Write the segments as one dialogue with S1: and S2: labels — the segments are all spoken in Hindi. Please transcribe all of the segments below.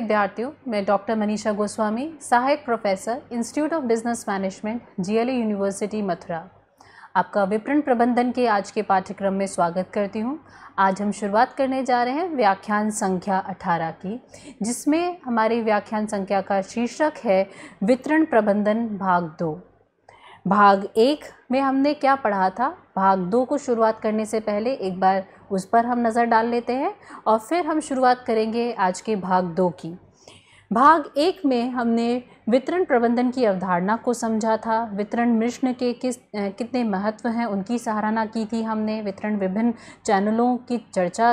S1: विद्यार्थियों मैं डॉक्टर मनीषा गोस्वामी सहायक professor institute of business management GLA university Mathura आपका विपणन प्रबंधन के आज के पाठ्यक्रम में स्वागत करती हूँ आज हम शुरुआत करने जा रहे हैं व्याख्यान संख्या 18 की जिसमें हमारी व्याख्यान संख्या का शीर्षक है वितरण प्रबंधन भाग दो भाग एक में हमने क्या पढ़ा था भाग दो को शुरुआत करने से पहले एक बार उस पर हम नज़र डाल लेते हैं और फिर हम शुरुआत करेंगे आज के भाग दो की भाग एक में हमने वितरण प्रबंधन की अवधारणा को समझा था वितरण मिश्र के किस कितने महत्व हैं उनकी सराहना की थी हमने वितरण विभिन्न चैनलों की चर्चा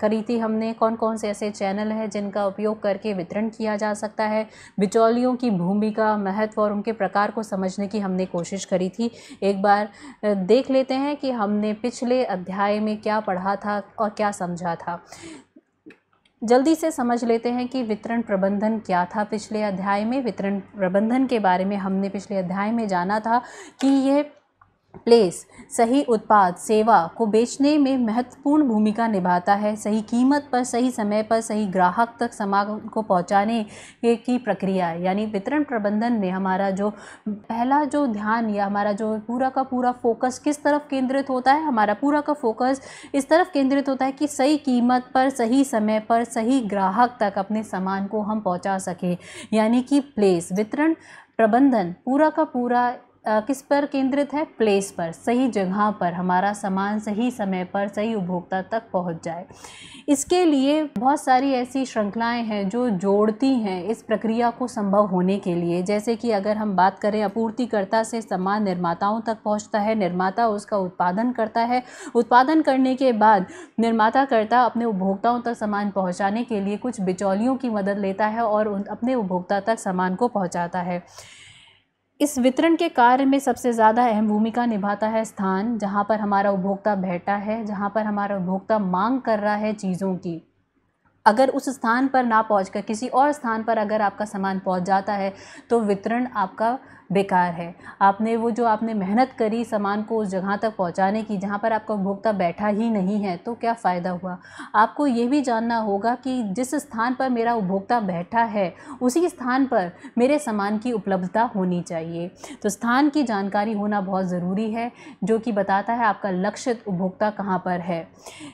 S1: करी थी हमने कौन कौन से ऐसे चैनल हैं जिनका उपयोग करके वितरण किया जा सकता है बिचौलियों की भूमिका महत्व और उनके प्रकार को समझने की हमने कोशिश करी थी एक बार देख लेते हैं कि हमने पिछले अध्याय में क्या पढ़ा था और क्या समझा था जल्दी से समझ लेते हैं कि वितरण प्रबंधन क्या था पिछले अध्याय में वितरण प्रबंधन के बारे में हमने पिछले अध्याय में जाना था कि ये प्लेस सही उत्पाद सेवा को बेचने में महत्वपूर्ण भूमिका निभाता है सही कीमत पर सही समय पर सही ग्राहक तक सामान को पहुंचाने की प्रक्रिया यानी वितरण प्रबंधन में हमारा जो पहला जो ध्यान या हमारा जो पूरा का पूरा फोकस किस तरफ केंद्रित होता है हमारा पूरा का फोकस इस तरफ केंद्रित होता है कि सही कीमत पर सही समय पर सही ग्राहक तक अपने सामान को हम पहुँचा सकें यानी कि प्लेस वितरण प्रबंधन पूरा का पूरा किस पर केंद्रित है प्लेस पर सही जगह पर हमारा सामान सही समय पर सही उपभोक्ता तक पहुंच जाए इसके लिए बहुत सारी ऐसी श्रृंखलाएं हैं जो जोड़ती हैं इस प्रक्रिया को संभव होने के लिए जैसे कि अगर हम बात करें आपूर्तिकर्ता से सामान निर्माताओं तक पहुंचता है निर्माता उसका उत्पादन करता है उत्पादन करने के बाद निर्माताकर्ता अपने उपभोक्ताओं तक सामान पहुँचाने के लिए कुछ बिचौलियों की मदद लेता है और अपने उपभोक्ता तक सामान को पहुँचाता है इस वितरण के कार्य में सबसे ज़्यादा अहम भूमिका निभाता है स्थान जहाँ पर हमारा उपभोक्ता बैठा है जहाँ पर हमारा उपभोक्ता मांग कर रहा है चीज़ों की अगर उस स्थान पर ना पहुँच किसी और स्थान पर अगर आपका सामान पहुँच जाता है तो वितरण आपका बेकार है आपने वो जो आपने मेहनत करी सामान को उस जगह तक पहुंचाने की जहां पर आपका उपभोक्ता बैठा ही नहीं है तो क्या फ़ायदा हुआ आपको ये भी जानना होगा कि जिस स्थान पर मेरा उपभोक्ता बैठा है उसी स्थान पर मेरे सामान की उपलब्धता होनी चाहिए तो स्थान की जानकारी होना बहुत ज़रूरी है जो कि बताता है आपका लक्षित उपभोक्ता कहाँ पर है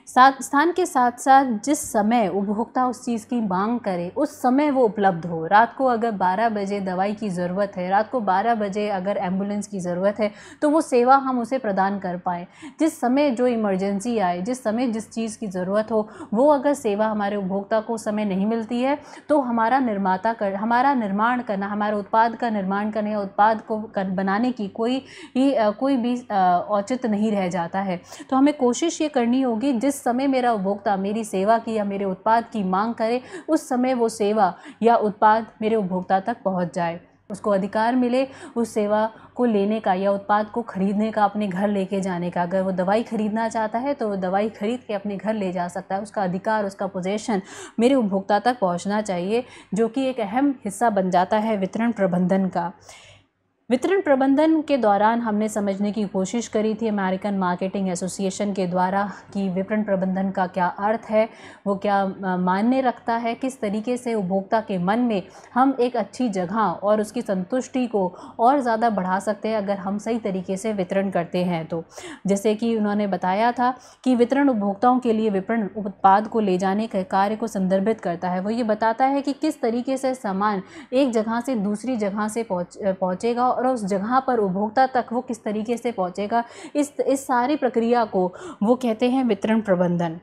S1: साथ स्थान के साथ साथ जिस समय उपभोक्ता उस चीज़ की मांग करे उस समय वो उपलब्ध हो रात को अगर बारह बजे दवाई की ज़रूरत है रात को बारह बारह बजे अगर एम्बुलेंस की ज़रूरत है तो वो सेवा हम उसे प्रदान कर पाएँ जिस समय जो इमरजेंसी आए जिस समय जिस चीज़ की ज़रूरत हो वो अगर सेवा हमारे उपभोक्ता को समय नहीं मिलती है तो हमारा निर्माता कर हमारा निर्माण करना हमारे उत्पाद का निर्माण करने या उत्पाद को कर, बनाने की कोई ही आ, कोई भी औचित नहीं रह जाता है तो हमें कोशिश ये करनी होगी जिस समय मेरा उपभोक्ता मेरी सेवा की या मेरे उत्पाद की मांग करे उस समय वो सेवा या उत्पाद मेरे उपभोक्ता तक पहुँच जाए उसको अधिकार मिले उस सेवा को लेने का या उत्पाद को ख़रीदने का अपने घर लेके जाने का अगर वो दवाई ख़रीदना चाहता है तो वो दवाई ख़रीद के अपने घर ले जा सकता है उसका अधिकार उसका पोजेशन मेरे उपभोक्ता तक पहुंचना चाहिए जो कि एक अहम हिस्सा बन जाता है वितरण प्रबंधन का वितरण प्रबंधन के दौरान हमने समझने की कोशिश करी थी अमेरिकन मार्केटिंग एसोसिएशन के द्वारा कि विपणन प्रबंधन का क्या अर्थ है वो क्या मान्य रखता है किस तरीके से उपभोक्ता के मन में हम एक अच्छी जगह और उसकी संतुष्टि को और ज़्यादा बढ़ा सकते हैं अगर हम सही तरीके से वितरण करते हैं तो जैसे कि उन्होंने बताया था कि वितरण उपभोक्ताओं के लिए विपणन उत्पाद को ले जाने के कार्य को संदर्भित करता है वो ये बताता है कि किस तरीके से सामान एक जगह से दूसरी जगह से पहुँचेगा और उस जगह पर उपभोक्ता तक वो किस तरीके से पहुँचेगा इस इस सारी प्रक्रिया को वो कहते हैं वितरण प्रबंधन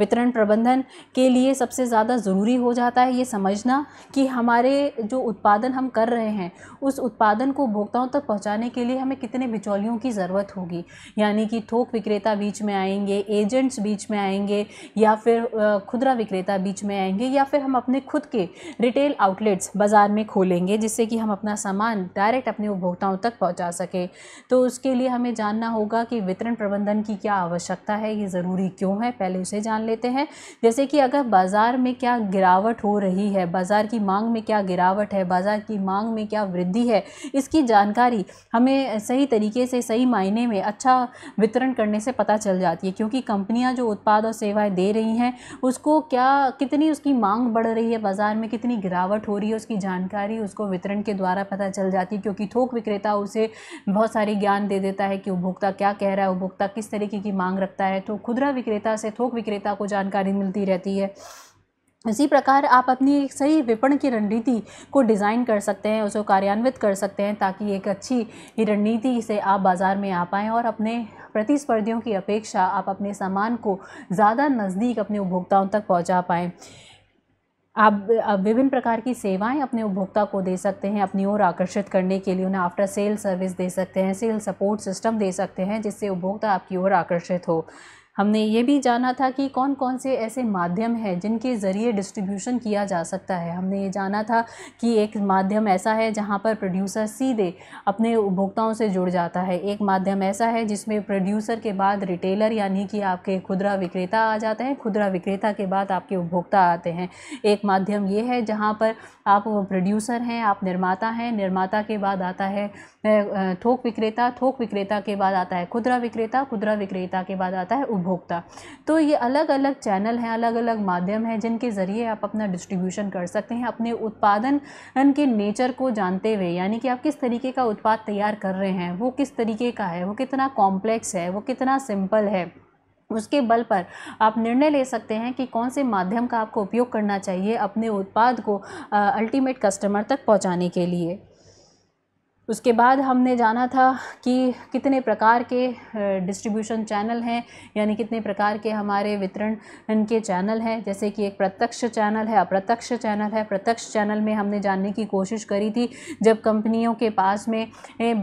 S1: वितरण प्रबंधन के लिए सबसे ज़्यादा ज़रूरी हो जाता है ये समझना कि हमारे जो उत्पादन हम कर रहे हैं उस उत्पादन को उपभोक्ताओं तक पहुँचाने के लिए हमें कितने बिचौलियों की ज़रूरत होगी यानी कि थोक विक्रेता बीच में आएंगे एजेंट्स बीच में आएंगे या फिर खुदरा विक्रेता बीच में आएंगे या फिर हम अपने खुद के रिटेल आउटलेट्स बाज़ार में खोलेंगे जिससे कि हम अपना सामान डायरेक्ट अपने उपभोक्ताओं तक पहुंचा सके तो उसके लिए हमें जानना होगा कि वितरण प्रबंधन की क्या आवश्यकता है ये ज़रूरी क्यों है पहले उसे जान लेते हैं जैसे कि अगर बाज़ार में क्या गिरावट हो रही है बाज़ार की मांग में क्या गिरावट है बाज़ार की मांग में क्या वृद्धि है इसकी जानकारी हमें सही तरीके से सही मायने में अच्छा वितरण करने से पता चल जाती है क्योंकि कंपनियाँ जो उत्पाद और सेवाएँ दे रही हैं उसको क्या कितनी उसकी मांग बढ़ रही है बाज़ार में कितनी गिरावट हो रही है उसकी जानकारी उसको वितरण के द्वारा पता चल जाती है क्योंकि थोक विक्रेता उसे बहुत सारी ज्ञान दे देता है कि उपभोक्ता क्या कह रहा है उपभोक्ता किस तरीके की मांग रखता है तो खुदरा विक्रेता से थोक विक्रेता आपको जानकारी मिलती रहती है इसी प्रकार आप अपनी एक सही विपणन की रणनीति को डिज़ाइन कर सकते हैं उसको कार्यान्वित कर सकते हैं ताकि एक अच्छी रणनीति से आप बाज़ार में आ पाएँ और अपने प्रतिस्पर्धियों की अपेक्षा आप अपने सामान को ज़्यादा नज़दीक अपने उपभोक्ताओं तक पहुँचा पाएँ आप विभिन्न प्रकार की सेवाएं अपने उपभोक्ता को दे सकते हैं अपनी ओर आकर्षित करने के लिए उन्हें आफ्टर सेल सर्विस दे सकते हैं सेल सपोर्ट सिस्टम दे सकते हैं जिससे उपभोक्ता आपकी ओर आकर्षित हो हमने ये भी जाना था कि कौन कौन से ऐसे माध्यम हैं जिनके ज़रिए डिस्ट्रीब्यूशन किया जा सकता है हमने ये जाना था कि एक माध्यम ऐसा है जहाँ पर प्रोड्यूसर सीधे अपने उपभोक्ताओं से जुड़ जाता है एक माध्यम ऐसा है जिसमें प्रोड्यूसर के बाद रिटेलर यानी कि आपके खुदरा विक्रेता आ जाते हैं खुदरा विक्रेता के बाद आपके उपभोक्ता आते हैं एक माध्यम ये है जहाँ पर आप प्रोड्यूसर हैं आप निर्माता हैं निर्माता के बाद आता है थोक विक्रेता थोक विक्रेता के बाद आता है खुदरा विक्रेता खुदरा विक्रेता के बाद आता है उप उपभोक्ता तो ये अलग अलग चैनल हैं अलग अलग माध्यम हैं जिनके ज़रिए आप अपना डिस्ट्रीब्यूशन कर सकते हैं अपने उत्पादन के नेचर को जानते हुए यानी कि आप किस तरीके का उत्पाद तैयार कर रहे हैं वो किस तरीके का है वो कितना कॉम्प्लेक्स है वो कितना सिंपल है उसके बल पर आप निर्णय ले सकते हैं कि कौन से माध्यम का आपको उपयोग करना चाहिए अपने उत्पाद को अल्टीमेट कस्टमर तक पहुंचाने के लिए उसके बाद हमने जाना था कि कितने प्रकार के डिस्ट्रीब्यूशन चैनल हैं यानी कितने प्रकार के हमारे वितरण के चैनल हैं जैसे कि एक प्रत्यक्ष चैनल है अप्रत्यक्ष चैनल है प्रत्यक्ष चैनल में हमने जानने की कोशिश करी थी जब कंपनियों के पास में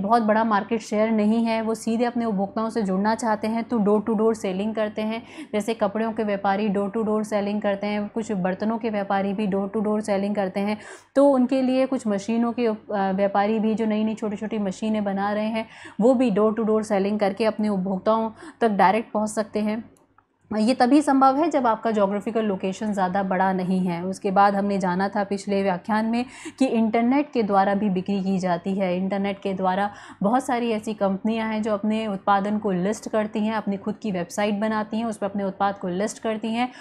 S1: बहुत बड़ा मार्केट शेयर नहीं है वो सीधे अपने उपभोक्ताओं से जुड़ना चाहते हैं तो डोर टू डोर सेलिंग करते हैं जैसे कपड़ों के व्यापारी डोर टू डोर सेलिंग करते हैं कुछ बर्तनों के व्यापारी भी डोर टू डोर सेलिंग करते हैं तो उनके लिए कुछ मशीनों के व्यापारी भी जो नई नई अपनी छोटी छोटी मशीनें बना रहे हैं वो भी डोर टू डोर सेलिंग करके अपने उपभोक्ताओं तक डायरेक्ट पहुँच सकते हैं हाँ, ये तभी संभव है जब आपका जोग्राफिकल लोकेशन ज़्यादा बड़ा नहीं है उसके बाद हमने जाना था पिछले व्याख्यान में कि इंटरनेट के द्वारा भी बिक्री की जाती है इंटरनेट के द्वारा बहुत सारी ऐसी कंपनियां हैं जो अपने उत्पादन को लिस्ट करती हैं अपनी खुद की वेबसाइट बनाती हैं उस पर अपने उत्पाद को लिस्ट करती हैं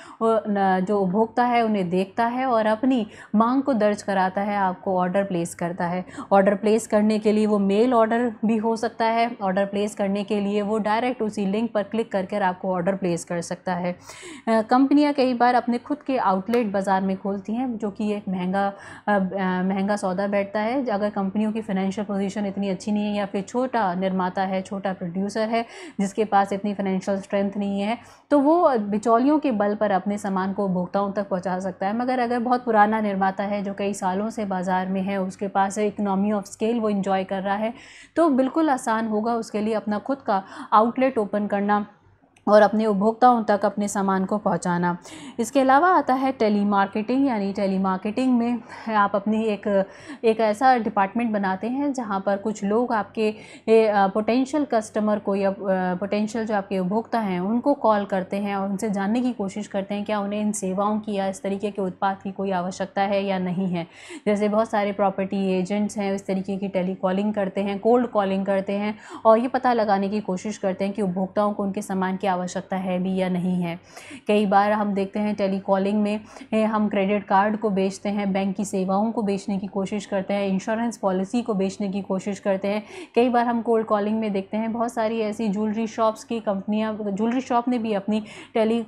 S1: जो उपभोक्ता है उन्हें देखता है और अपनी मांग को दर्ज कराता है आपको ऑर्डर प्लेस करता है ऑर्डर प्लेस करने के लिए वो मेल ऑर्डर भी हो सकता है ऑर्डर प्लेस करने के लिए वो डायरेक्ट उसी लिंक पर क्लिक करके आपको ऑर्डर प्लेस कर सकता सकता है कंपनियां कई बार अपने खुद के आउटलेट बाज़ार में खोलती हैं जो कि एक महंगा महंगा सौदा बैठता है अगर कंपनियों की फ़ाइनेंशियल पोजीशन इतनी अच्छी नहीं है या फिर छोटा निर्माता है छोटा प्रोड्यूसर है जिसके पास इतनी फाइनेंशियल स्ट्रेंथ नहीं है तो वो बिचौलियों के बल पर अपने सामान को उपभोक्ताओं तक पहुँचा सकता है मगर अगर बहुत पुराना निर्माता है जो कई सालों से बाज़ार में है उसके पास इकनॉमी ऑफ स्केल वो इन्जॉय कर रहा है तो बिल्कुल आसान होगा उसके लिए अपना खुद का आउटलेट ओपन करना और अपने उपभोक्ताओं तक अपने सामान को पहुंचाना इसके अलावा आता है टेली मार्केटिंग यानी टेली मार्केटिंग में आप अपनी एक एक ऐसा डिपार्टमेंट बनाते हैं जहां पर कुछ लोग आपके पोटेंशियल कस्टमर को या पोटेंशियल जो आपके उपभोक्ता हैं उनको कॉल करते हैं और उनसे जानने की कोशिश करते हैं क्या उन्हें इन सेवाओं की या इस तरीके के उत्पाद की कोई आवश्यकता है या नहीं है जैसे बहुत सारे प्रॉपर्टी एजेंट्स हैं इस तरीके की टेली कॉलिंग करते हैं कोल्ड कॉलिंग करते हैं और ये पता लगाने की कोशिश करते हैं कि उपभोक्ताओं को उनके सामान की आवश्यकता है भी या नहीं है कई बार हम देखते हैं टेलीकॉलिंग में हम क्रेडिट कार्ड को बेचते हैं बैंक की सेवाओं को बेचने की कोशिश करते हैं इंश्योरेंस पॉलिसी को बेचने की कोशिश करते हैं कई बार हम कोल्ड कॉलिंग में देखते हैं बहुत सारी ऐसी ज्वेलरी शॉप्स की कंपनियाँ ज्वेलरी शॉप ने भी अपनी टेली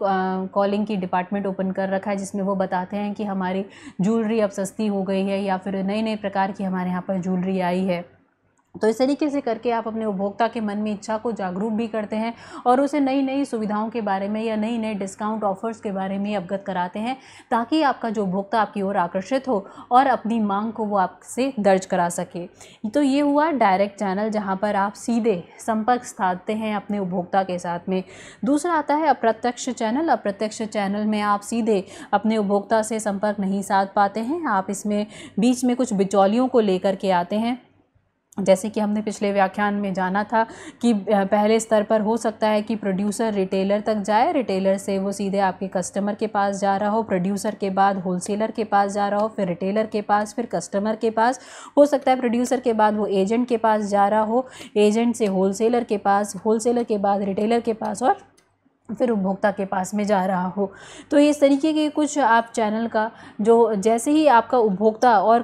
S1: कॉलिंग की डिपार्टमेंट ओपन कर रखा है जिसमें वो बताते हैं कि हमारी ज्वेलरी अब सस्ती हो गई है या फिर नए नए प्रकार की हमारे यहाँ पर ज्वेलरी आई है तो इस तरीके से करके आप अपने उपभोक्ता के मन में इच्छा को जागरूक भी करते हैं और उसे नई नई सुविधाओं के बारे में या नई नए डिस्काउंट ऑफर्स के बारे में अवगत कराते हैं ताकि आपका जो उपभोक्ता आपकी ओर आकर्षित हो और अपनी मांग को वो आपसे दर्ज करा सके तो ये हुआ डायरेक्ट चैनल जहाँ पर आप सीधे संपर्क स्थापते हैं अपने उपभोक्ता के साथ में दूसरा आता है अप्रत्यक्ष चैनल अप्रत्यक्ष चैनल में आप सीधे अपने उपभोक्ता से संपर्क नहीं साध पाते हैं आप इसमें बीच में कुछ बिचौलियों को लेकर के आते हैं जैसे कि हमने पिछले व्याख्यान में जाना था कि पहले स्तर पर हो सकता है कि प्रोड्यूसर रिटेलर तक जाए रिटेलर से वो सीधे आपके कस्टमर के पास जा रहा हो प्रोड्यूसर के बाद होलसेलर के पास जा रहा हो फिर रिटेलर के पास फिर कस्टमर के पास हो सकता है प्रोड्यूसर के बाद वो एजेंट के पास जा रहा हो एजेंट से होलसेलर के पास होलसेलर के बाद रिटेलर के पास और फिर उपभोक्ता के पास में जा रहा हो तो इस तरीके के कुछ आप चैनल का जो जैसे ही आपका उपभोक्ता और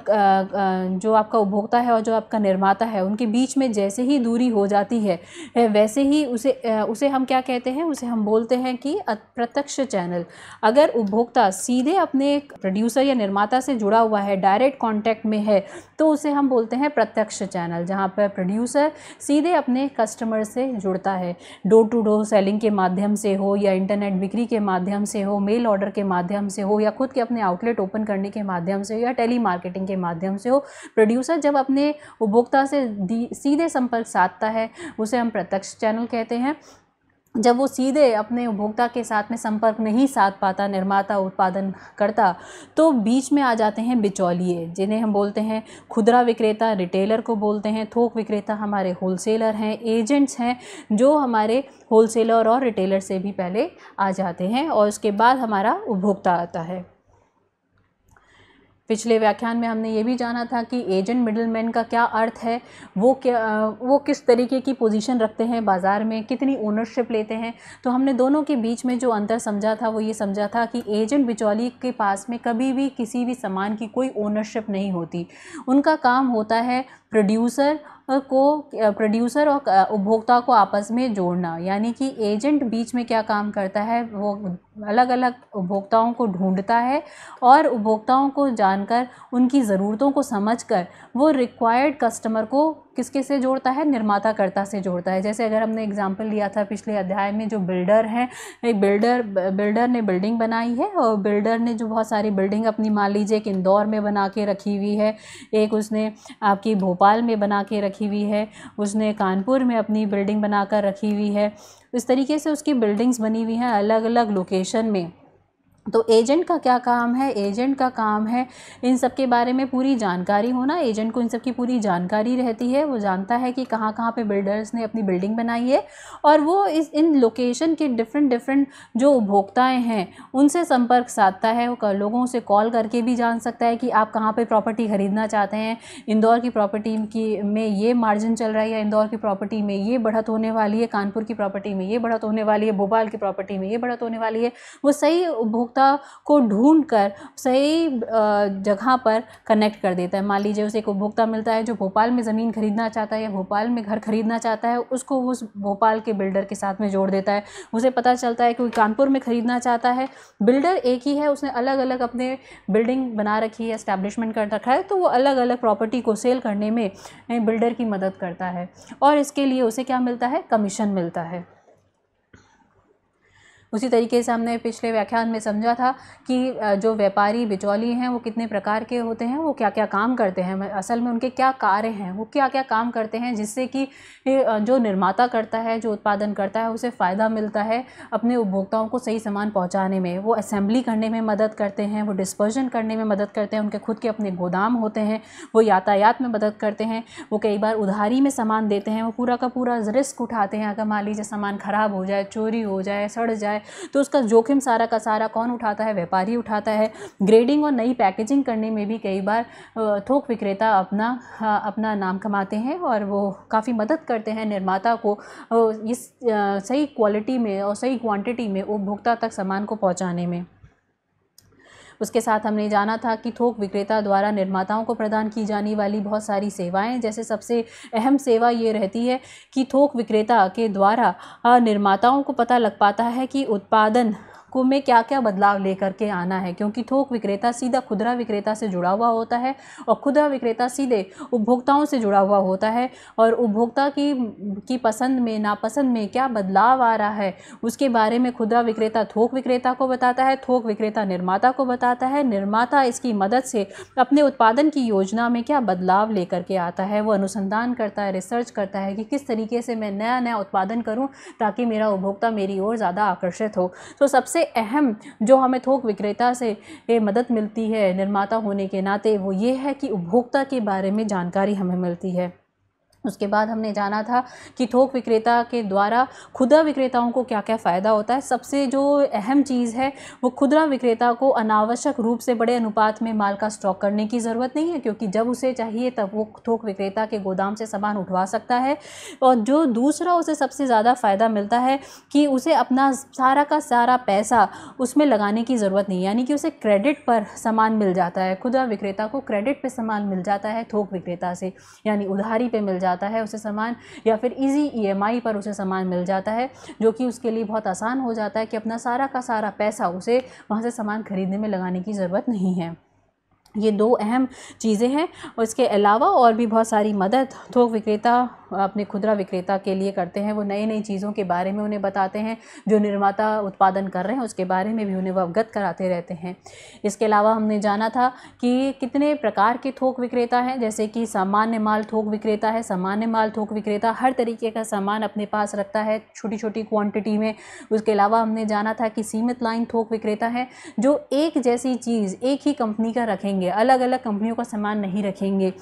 S1: जो आपका उपभोक्ता है और जो आपका निर्माता है उनके बीच में जैसे ही दूरी हो जाती है वैसे ही उसे उसे हम क्या कहते हैं उसे हम बोलते हैं कि प्रत्यक्ष चैनल अगर उपभोक्ता सीधे अपने प्रोड्यूसर या निर्माता से जुड़ा हुआ है डायरेक्ट कॉन्टैक्ट में है तो उसे हम बोलते हैं प्रत्यक्ष चैनल जहाँ पर प्रोड्यूसर सीधे अपने कस्टमर से जुड़ता है डोर टू डोर सेलिंग के माध्यम से से हो या इंटरनेट बिक्री के माध्यम से हो मेल ऑर्डर के माध्यम से हो या खुद के अपने आउटलेट ओपन करने के माध्यम से हो या टेली मार्केटिंग के माध्यम से हो प्रोड्यूसर जब अपने उपभोक्ता से सीधे संपर्क साधता है उसे हम प्रत्यक्ष चैनल कहते हैं जब वो सीधे अपने उपभोक्ता के साथ में संपर्क नहीं साध पाता निर्माता उत्पादन करता तो बीच में आ जाते हैं बिचौलिए जिन्हें हम बोलते हैं खुदरा विक्रेता रिटेलर को बोलते हैं थोक विक्रेता हमारे होलसेलर हैं एजेंट्स हैं जो हमारे होलसेलर और रिटेलर से भी पहले आ जाते हैं और उसके बाद हमारा उपभोक्ता आता है पिछले व्याख्यान में हमने ये भी जाना था कि एजेंट मिडलमैन का क्या अर्थ है वो क्या वो किस तरीके की पोजीशन रखते हैं बाज़ार में कितनी ओनरशिप लेते हैं तो हमने दोनों के बीच में जो अंतर समझा था वो ये समझा था कि एजेंट बिचौली के पास में कभी भी किसी भी सामान की कोई ओनरशिप नहीं होती उनका काम होता है प्रोड्यूसर को प्रोड्यूसर और उपभोक्ता को आपस में जोड़ना यानी कि एजेंट बीच में क्या काम करता है वो अलग अलग उपभोक्ताओं को ढूंढता है और उपभोक्ताओं को जानकर उनकी ज़रूरतों को समझकर वो रिक्वायर्ड कस्टमर को किसके से जोड़ता है निर्माता कर्ता से जोड़ता है जैसे अगर हमने एग्जांपल लिया था पिछले अध्याय में जो बिल्डर हैं एक बिल्डर बिल्डर ने बिल्डिंग बनाई है और बिल्डर ने जो बहुत सारी बिल्डिंग अपनी मान लीजिए एक इंदौर में बना के रखी हुई है एक उसने आपकी भोपाल में बना के रखी हुई है उसने कानपुर में अपनी बिल्डिंग बना रखी हुई है तो इस तरीके से उसकी बिल्डिंग्स बनी हुई हैं अलग अलग लोकेशन में तो एजेंट का क्या काम है एजेंट का काम है इन सब के बारे में पूरी जानकारी होना एजेंट को इन सब की पूरी जानकारी रहती है वो जानता है कि कहाँ कहाँ पे बिल्डर्स ने अपनी बिल्डिंग बनाई है और वो इस इन लोकेशन के डिफरेंट डिफरेंट जो उपभोक्ताएँ हैं उनसे संपर्क साधता है वो लोगों से कॉल करके भी जान सकता है कि आप कहाँ पर प्रॉपर्टी ख़रीदना चाहते हैं इंदौर की प्रॉपर्टी की में ये मार्जिन चल रहा है या इंदौर की प्रॉपर्टी में ये बढ़त होने वाली है कानपुर की प्रॉपर्टी में ये बढ़त होने वाली है भोपाल की प्रॉपर्टी में ये बढ़त होने वाली है वो सही उपभोक्ता सत्ता को ढूंढ कर सही जगह पर कनेक्ट कर देता है मान लीजिए उसे एक उपभोक्ता मिलता है जो भोपाल में ज़मीन खरीदना चाहता है या भोपाल में घर खरीदना चाहता है उसको उस भोपाल के बिल्डर के साथ में जोड़ देता है उसे पता चलता है कि कानपुर में ख़रीदना चाहता है बिल्डर एक ही है उसने अलग अलग अपने बिल्डिंग बना रखी है इस्टेब्लिशमेंट कर रखा है तो वो अलग अलग प्रॉपर्टी को सेल करने में बिल्डर की मदद करता है और इसके लिए उसे क्या मिलता है कमीशन मिलता है उसी तरीके से हमने पिछले व्याख्यान में समझा था कि जो व्यापारी बिचौली हैं वो कितने प्रकार के होते हैं वो क्या क्या काम करते हैं असल में उनके क्या कार्य हैं वो क्या क्या काम करते हैं जिससे कि जो निर्माता करता है जो उत्पादन करता है उसे फ़ायदा मिलता है अपने उपभोक्ताओं को सही सामान पहुँचाने में वो असेंबली करने में मदद करते हैं वो डिस्पर्जन करने में मदद करते हैं उनके खुद के अपने गोदाम होते हैं वो यातायात में मदद करते हैं वो कई बार उधारी में सामान देते हैं वो पूरा का पूरा रिस्क उठाते हैं अगर मान लीजिए सामान ख़राब हो जाए चोरी हो जाए सड़ जाए है तो उसका जोखिम सारा का सारा कौन उठाता है व्यापारी उठाता है ग्रेडिंग और नई पैकेजिंग करने में भी कई बार थोक विक्रेता अपना अपना नाम कमाते हैं और वो काफ़ी मदद करते हैं निर्माता को इस सही क्वालिटी में और सही क्वांटिटी में उपभोक्ता तक सामान को पहुँचाने में उसके साथ हमने जाना था कि थोक विक्रेता द्वारा निर्माताओं को प्रदान की जाने वाली बहुत सारी सेवाएं जैसे सबसे अहम सेवा ये रहती है कि थोक विक्रेता के द्वारा निर्माताओं को पता लग पाता है कि उत्पादन को में क्या क्या बदलाव लेकर के आना है क्योंकि थोक विक्रेता सीधा खुदरा विक्रेता से जुड़ा हुआ होता है और खुदरा विक्रेता सीधे उपभोक्ताओं से जुड़ा हुआ होता है और उपभोक्ता की की पसंद में नापसंद में क्या बदलाव आ रहा है उसके बारे में खुदरा विक्रेता थोक विक्रेता को बताता है थोक विक्रेता निर्माता को बताता है निर्माता इसकी मदद से अपने उत्पादन की योजना में क्या बदलाव लेकर के आता है वो अनुसंधान करता है रिसर्च करता है कि किस तरीके से मैं नया नया उत्पादन करूँ ताकि मेरा उपभोक्ता मेरी ओर ज़्यादा आकर्षित हो तो सबसे सबसे अहम जो हमें थोक विक्रेता से मदद मिलती है निर्माता होने के नाते वो ये है कि उपभोक्ता के बारे में जानकारी हमें मिलती है उसके बाद हमने जाना था कि थोक विक्रेता के द्वारा खुदरा विक्रेताओं को क्या क्या फ़ायदा होता है सबसे जो अहम चीज़ है वो खुदरा विक्रेता को अनावश्यक रूप से बड़े अनुपात में माल का स्टॉक करने की ज़रूरत नहीं है क्योंकि जब उसे चाहिए तब वो थोक विक्रेता के गोदाम से सामान उठवा सकता है और जो दूसरा उसे सबसे ज़्यादा फ़ायदा मिलता है कि उसे अपना सारा का सारा पैसा उसमें लगाने की ज़रूरत नहीं यानी कि उसे क्रेडिट पर सामान मिल जाता है खुदरा विक्रेता को क्रेडिट पर सामान मिल जाता है थोक विक्रेता से यानी उधारी पर मिल जाता जाता है उसे सामान या फिर इजी ईएमआई पर उसे सामान मिल जाता है जो कि उसके लिए बहुत आसान हो जाता है कि अपना सारा का सारा पैसा उसे वहाँ से सामान ख़रीदने में लगाने की ज़रूरत नहीं है ये दो अहम चीज़ें हैं और इसके अलावा और भी बहुत सारी मदद थोक विक्रेता अपने खुदरा विक्रेता के लिए करते हैं वो नई नई चीज़ों के बारे में उन्हें बताते हैं जो निर्माता उत्पादन कर रहे हैं उसके बारे में भी उन्हें वह अवगत कराते रहते हैं इसके अलावा हमने जाना था कि कितने प्रकार के थोक विक्रेता हैं जैसे कि सामान्य माल थोक विक्रेता है सामान्य माल थोक विक्रेता हर तरीके का सामान अपने पास रखता है छोटी छोटी क्वान्टिटी में उसके अलावा हमने जाना था कि सीमित लाइन थोक विक्रेता है जो एक जैसी चीज़ एक ही कंपनी का रखेंगे रखेंगे अलग अलग कंपनियों का सामान नहीं रखेंगे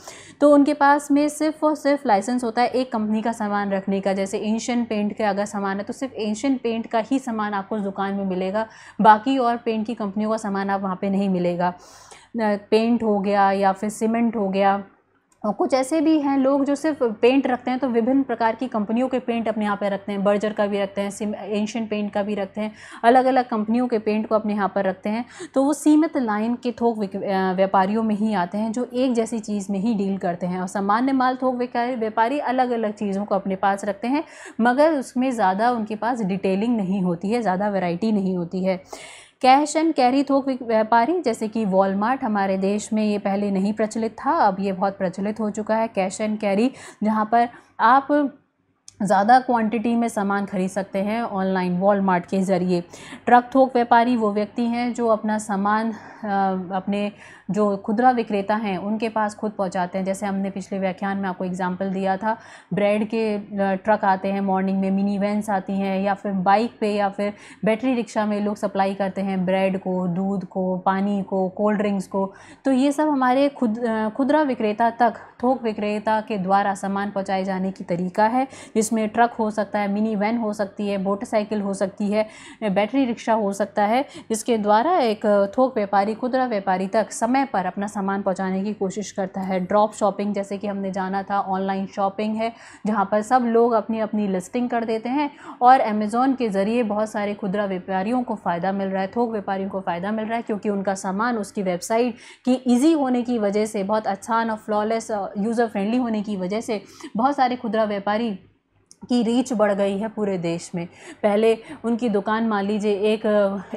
S1: तो उनके पास में सिर्फ और सिर्फ लाइसेंस होता है एक कंपनी का सामान रखने का जैसे एशियन पेंट का अगर सामान है तो सिर्फ एशियन पेंट का ही सामान आपको दुकान में मिलेगा बाकी और पेंट की कंपनियों का सामान आप वहाँ पर नहीं मिलेगा पेंट हो गया या फिर सीमेंट हो गया और कुछ ऐसे भी हैं लोग जो सिर्फ पेंट रखते हैं तो विभिन्न प्रकार की कंपनियों के पेंट अपने यहाँ पर रखते हैं बर्जर का भी रखते हैं सिम एशियन पेंट का भी रखते हैं अलग अलग कंपनियों के पेंट को अपने यहाँ पर रखते हैं तो वो सीमित लाइन के थोक व्यापारियों में ही आते हैं जो एक जैसी चीज़ में ही डील करते हैं और सामान्य माल थोक व्यापारी अलग अलग चीज़ों को अपने पास रखते हैं मगर उसमें ज़्यादा उनके पास डिटेलिंग नहीं होती है ज़्यादा वेराइटी नहीं होती है कैश एंड कैरी थोक व्यापारी जैसे कि वॉलमार्ट हमारे देश में ये पहले नहीं प्रचलित था अब ये बहुत प्रचलित हो चुका है कैश एंड कैरी जहाँ पर आप ज़्यादा क्वांटिटी में सामान खरीद सकते हैं ऑनलाइन वॉलमार्ट के ज़रिए ट्रक थोक व्यापारी वो व्यक्ति हैं जो अपना सामान अपने जो खुदरा विक्रेता हैं उनके पास खुद पहुंचाते हैं जैसे हमने पिछले व्याख्यान में आपको एग्जांपल दिया था ब्रेड के ट्रक आते हैं मॉर्निंग में मिनी वैन्स आती हैं या फिर बाइक पे या फिर बैटरी रिक्शा में लोग सप्लाई करते हैं ब्रेड को दूध को पानी को कोल्ड ड्रिंक्स को तो ये सब हमारे खुद खुदरा विक्रेता तक थोक विक्रेता के द्वारा सामान पहुँचाए जाने की तरीका है जिसमें ट्रक हो सकता है मिनी वैन हो सकती है मोटरसाइकिल हो सकती है बैटरी रिक्शा हो सकता है जिसके द्वारा एक थोक व्यापारी व्यापारी खुदरा व्यापारी तक समय पर अपना सामान पहुंचाने की कोशिश करता है ड्रॉप शॉपिंग जैसे कि हमने जाना था ऑनलाइन शॉपिंग है जहां पर सब लोग अपनी अपनी लिस्टिंग कर देते हैं और अमेज़ोन के ज़रिए बहुत सारे खुदरा व्यापारियों को फ़ायदा मिल रहा है थोक व्यापारियों को फ़ायदा मिल रहा है क्योंकि उनका सामान उसकी वेबसाइट की ईजी होने की वजह से बहुत आसान और फ्लॉलेस यूज़र फ्रेंडली होने की वजह से बहुत सारे खुदरा व्यापारी की रीच बढ़ गई है पूरे देश में पहले उनकी दुकान मान लीजिए एक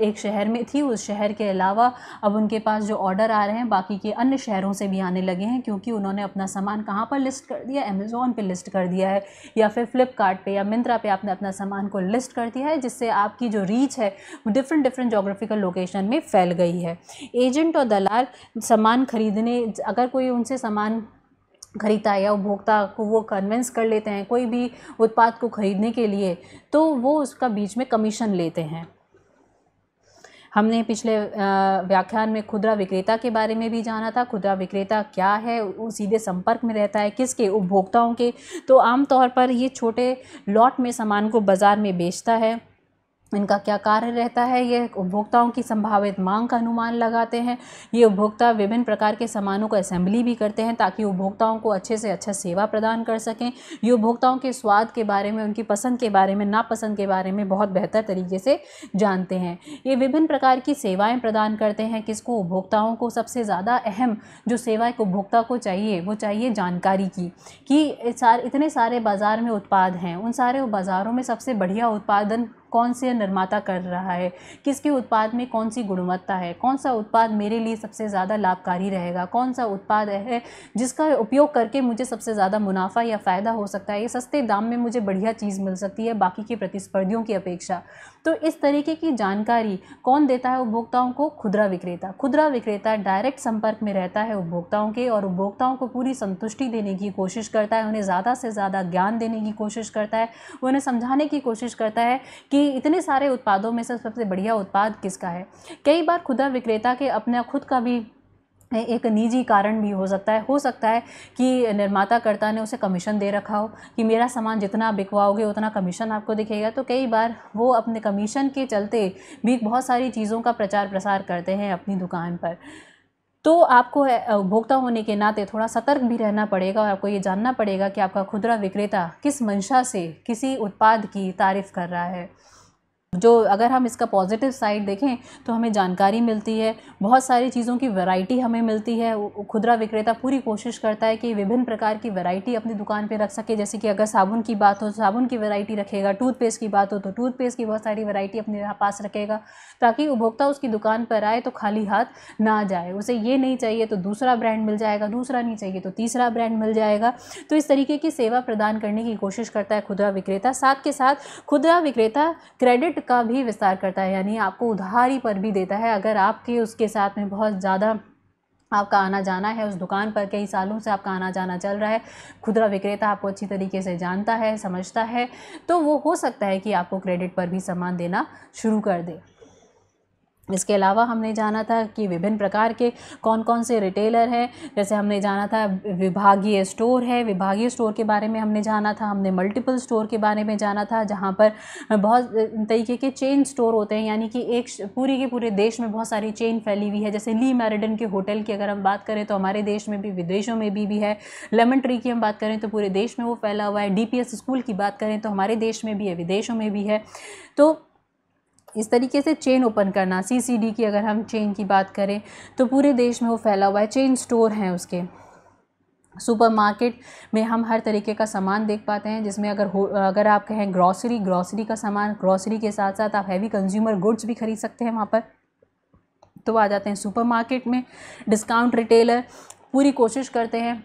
S1: एक शहर में थी उस शहर के अलावा अब उनके पास जो ऑर्डर आ रहे हैं बाकी के अन्य शहरों से भी आने लगे हैं क्योंकि उन्होंने अपना सामान कहाँ पर लिस्ट कर दिया अमेज़ोन पे लिस्ट कर दिया है या फिर फ्लिपकार्ट या मिंत्रा पे आपने अपना सामान को लिस्ट कर दिया है जिससे आपकी जो रीच है वो डिफरेंट डिफरेंट जोग्राफिकल लोकेशन में फैल गई है एजेंट और दलाल सामान ख़रीदने अगर कोई उनसे सामान खरीदता है या उपभोक्ता को वो कन्विंस कर लेते हैं कोई भी उत्पाद को ख़रीदने के लिए तो वो उसका बीच में कमीशन लेते हैं हमने पिछले व्याख्यान में खुदरा विक्रेता के बारे में भी जाना था खुदरा विक्रेता क्या है वो सीधे संपर्क में रहता है किसके उपभोक्ताओं के तो आमतौर पर ये छोटे लॉट में सामान को बाज़ार में बेचता है इनका क्या कार्य रहता है ये उपभोक्ताओं की संभावित मांग का अनुमान लगाते हैं ये उपभोक्ता विभिन्न प्रकार के सामानों को असेंबली भी करते हैं ताकि उपभोक्ताओं को अच्छे से अच्छा सेवा प्रदान कर सकें ये उपभोक्ताओं के स्वाद के बारे में उनकी पसंद के बारे में नापसंद के बारे में बहुत बेहतर तरीके से जानते हैं ये विभिन्न प्रकार की सेवाएँ प्रदान करते हैं किसको उपभोक्ताओं को सबसे ज़्यादा अहम जो सेवा एक उपभोक्ता को चाहिए वो चाहिए जानकारी की कि इतने सारे बाज़ार में उत्पाद हैं उन सारे बाज़ारों में सबसे बढ़िया उत्पादन कौन से निर्माता कर रहा है किसके उत्पाद में कौन सी गुणवत्ता है कौन सा उत्पाद मेरे लिए सबसे ज़्यादा लाभकारी रहेगा कौन सा उत्पाद है जिसका उपयोग करके मुझे सबसे ज़्यादा मुनाफा या फ़ायदा हो सकता है ये सस्ते दाम में मुझे बढ़िया चीज़ मिल सकती है बाकी के प्रतिस्पर्धियों की अपेक्षा तो इस तरीके की जानकारी कौन देता है उपभोक्ताओं को खुदरा विक्रेता खुदरा विक्रेता डायरेक्ट संपर्क में रहता है उपभोक्ताओं के और उपभोक्ताओं को पूरी संतुष्टि देने की कोशिश करता है उन्हें ज़्यादा से ज़्यादा ज्ञान देने की कोशिश करता है उन्हें समझाने की कोशिश करता है कि इतने सारे उत्पादों में से सबसे बढ़िया उत्पाद किसका है कई बार खुदरा विक्रेता के अपना खुद का भी एक निजी कारण भी हो सकता है हो सकता है कि निर्माता कर्ता ने उसे कमीशन दे रखा हो कि मेरा सामान जितना आप बिकवाओगे उतना कमीशन आपको दिखेगा तो कई बार वो अपने कमीशन के चलते भी बहुत सारी चीज़ों का प्रचार प्रसार करते हैं अपनी दुकान पर तो आपको उपभोक्ता होने के नाते थोड़ा सतर्क भी रहना पड़ेगा और आपको ये जानना पड़ेगा कि आपका खुदरा विक्रेता किस मंशा से किसी उत्पाद की तारीफ़ कर रहा है जो अगर हम इसका पॉजिटिव साइड देखें तो हमें जानकारी मिलती है बहुत सारी चीज़ों की वैरायटी हमें मिलती है खुदरा विक्रेता पूरी कोशिश करता है कि विभिन्न प्रकार की वैरायटी अपनी दुकान पे रख सके जैसे कि अगर साबुन की बात हो तो साबुन की वैरायटी रखेगा टूथपेस्ट की बात हो तो टूथपेस्ट की बहुत सारी वैरायटी अपने पास रखेगा ताकि उपभोक्ता उसकी दुकान पर आए तो खाली हाथ ना जाए उसे ये नहीं चाहिए तो दूसरा ब्रांड मिल जाएगा दूसरा नहीं चाहिए तो तीसरा ब्रांड मिल जाएगा तो इस तरीके की सेवा प्रदान करने की कोशिश करता है खुदरा विक्रेता साथ के साथ खुदरा विक्रेता क्रेडिट का भी विस्तार करता है यानी आपको उधारी पर भी देता है अगर आपके उसके साथ में बहुत ज़्यादा आपका आना जाना है उस दुकान पर कई सालों से आपका आना जाना चल रहा है खुदरा विक्रेता आपको अच्छी तरीके से जानता है समझता है तो वो हो सकता है कि आपको क्रेडिट पर भी सामान देना शुरू कर दे इसके अलावा हमने जाना था कि विभिन्न प्रकार के कौन कौन से रिटेलर हैं जैसे हमने जाना था विभागीय स्टोर है विभागीय स्टोर के बारे में हमने जाना था हमने मल्टीपल स्टोर के बारे में जाना था जहाँ पर बहुत तरीके के चेन स्टोर होते हैं यानी कि एक पूरी के पूरे देश में बहुत सारी चेन फैली हुई है जैसे ली मैरिडन के होटल की अगर हम बात करें तो हमारे देश में भी विदेशों में भी, भी है लेमन ट्री की हम बात करें तो पूरे देश में वो फैला हुआ है डी स्कूल की बात करें तो हमारे देश में भी है विदेशों में भी है तो इस तरीके से चेन ओपन करना सीसीडी की अगर हम चेन की बात करें तो पूरे देश में वो फैला हुआ है चेन स्टोर हैं उसके सुपरमार्केट में हम हर तरीके का सामान देख पाते हैं जिसमें अगर हो अगर आप कहें ग्रॉसरी ग्रॉसरी का सामान ग्रॉसरी के साथ साथ आप हैवी कंज्यूमर गुड्स भी खरीद सकते हैं वहाँ पर तो आ जाते हैं सुपरमार्केट में डिस्काउंट रिटेलर पूरी कोशिश करते हैं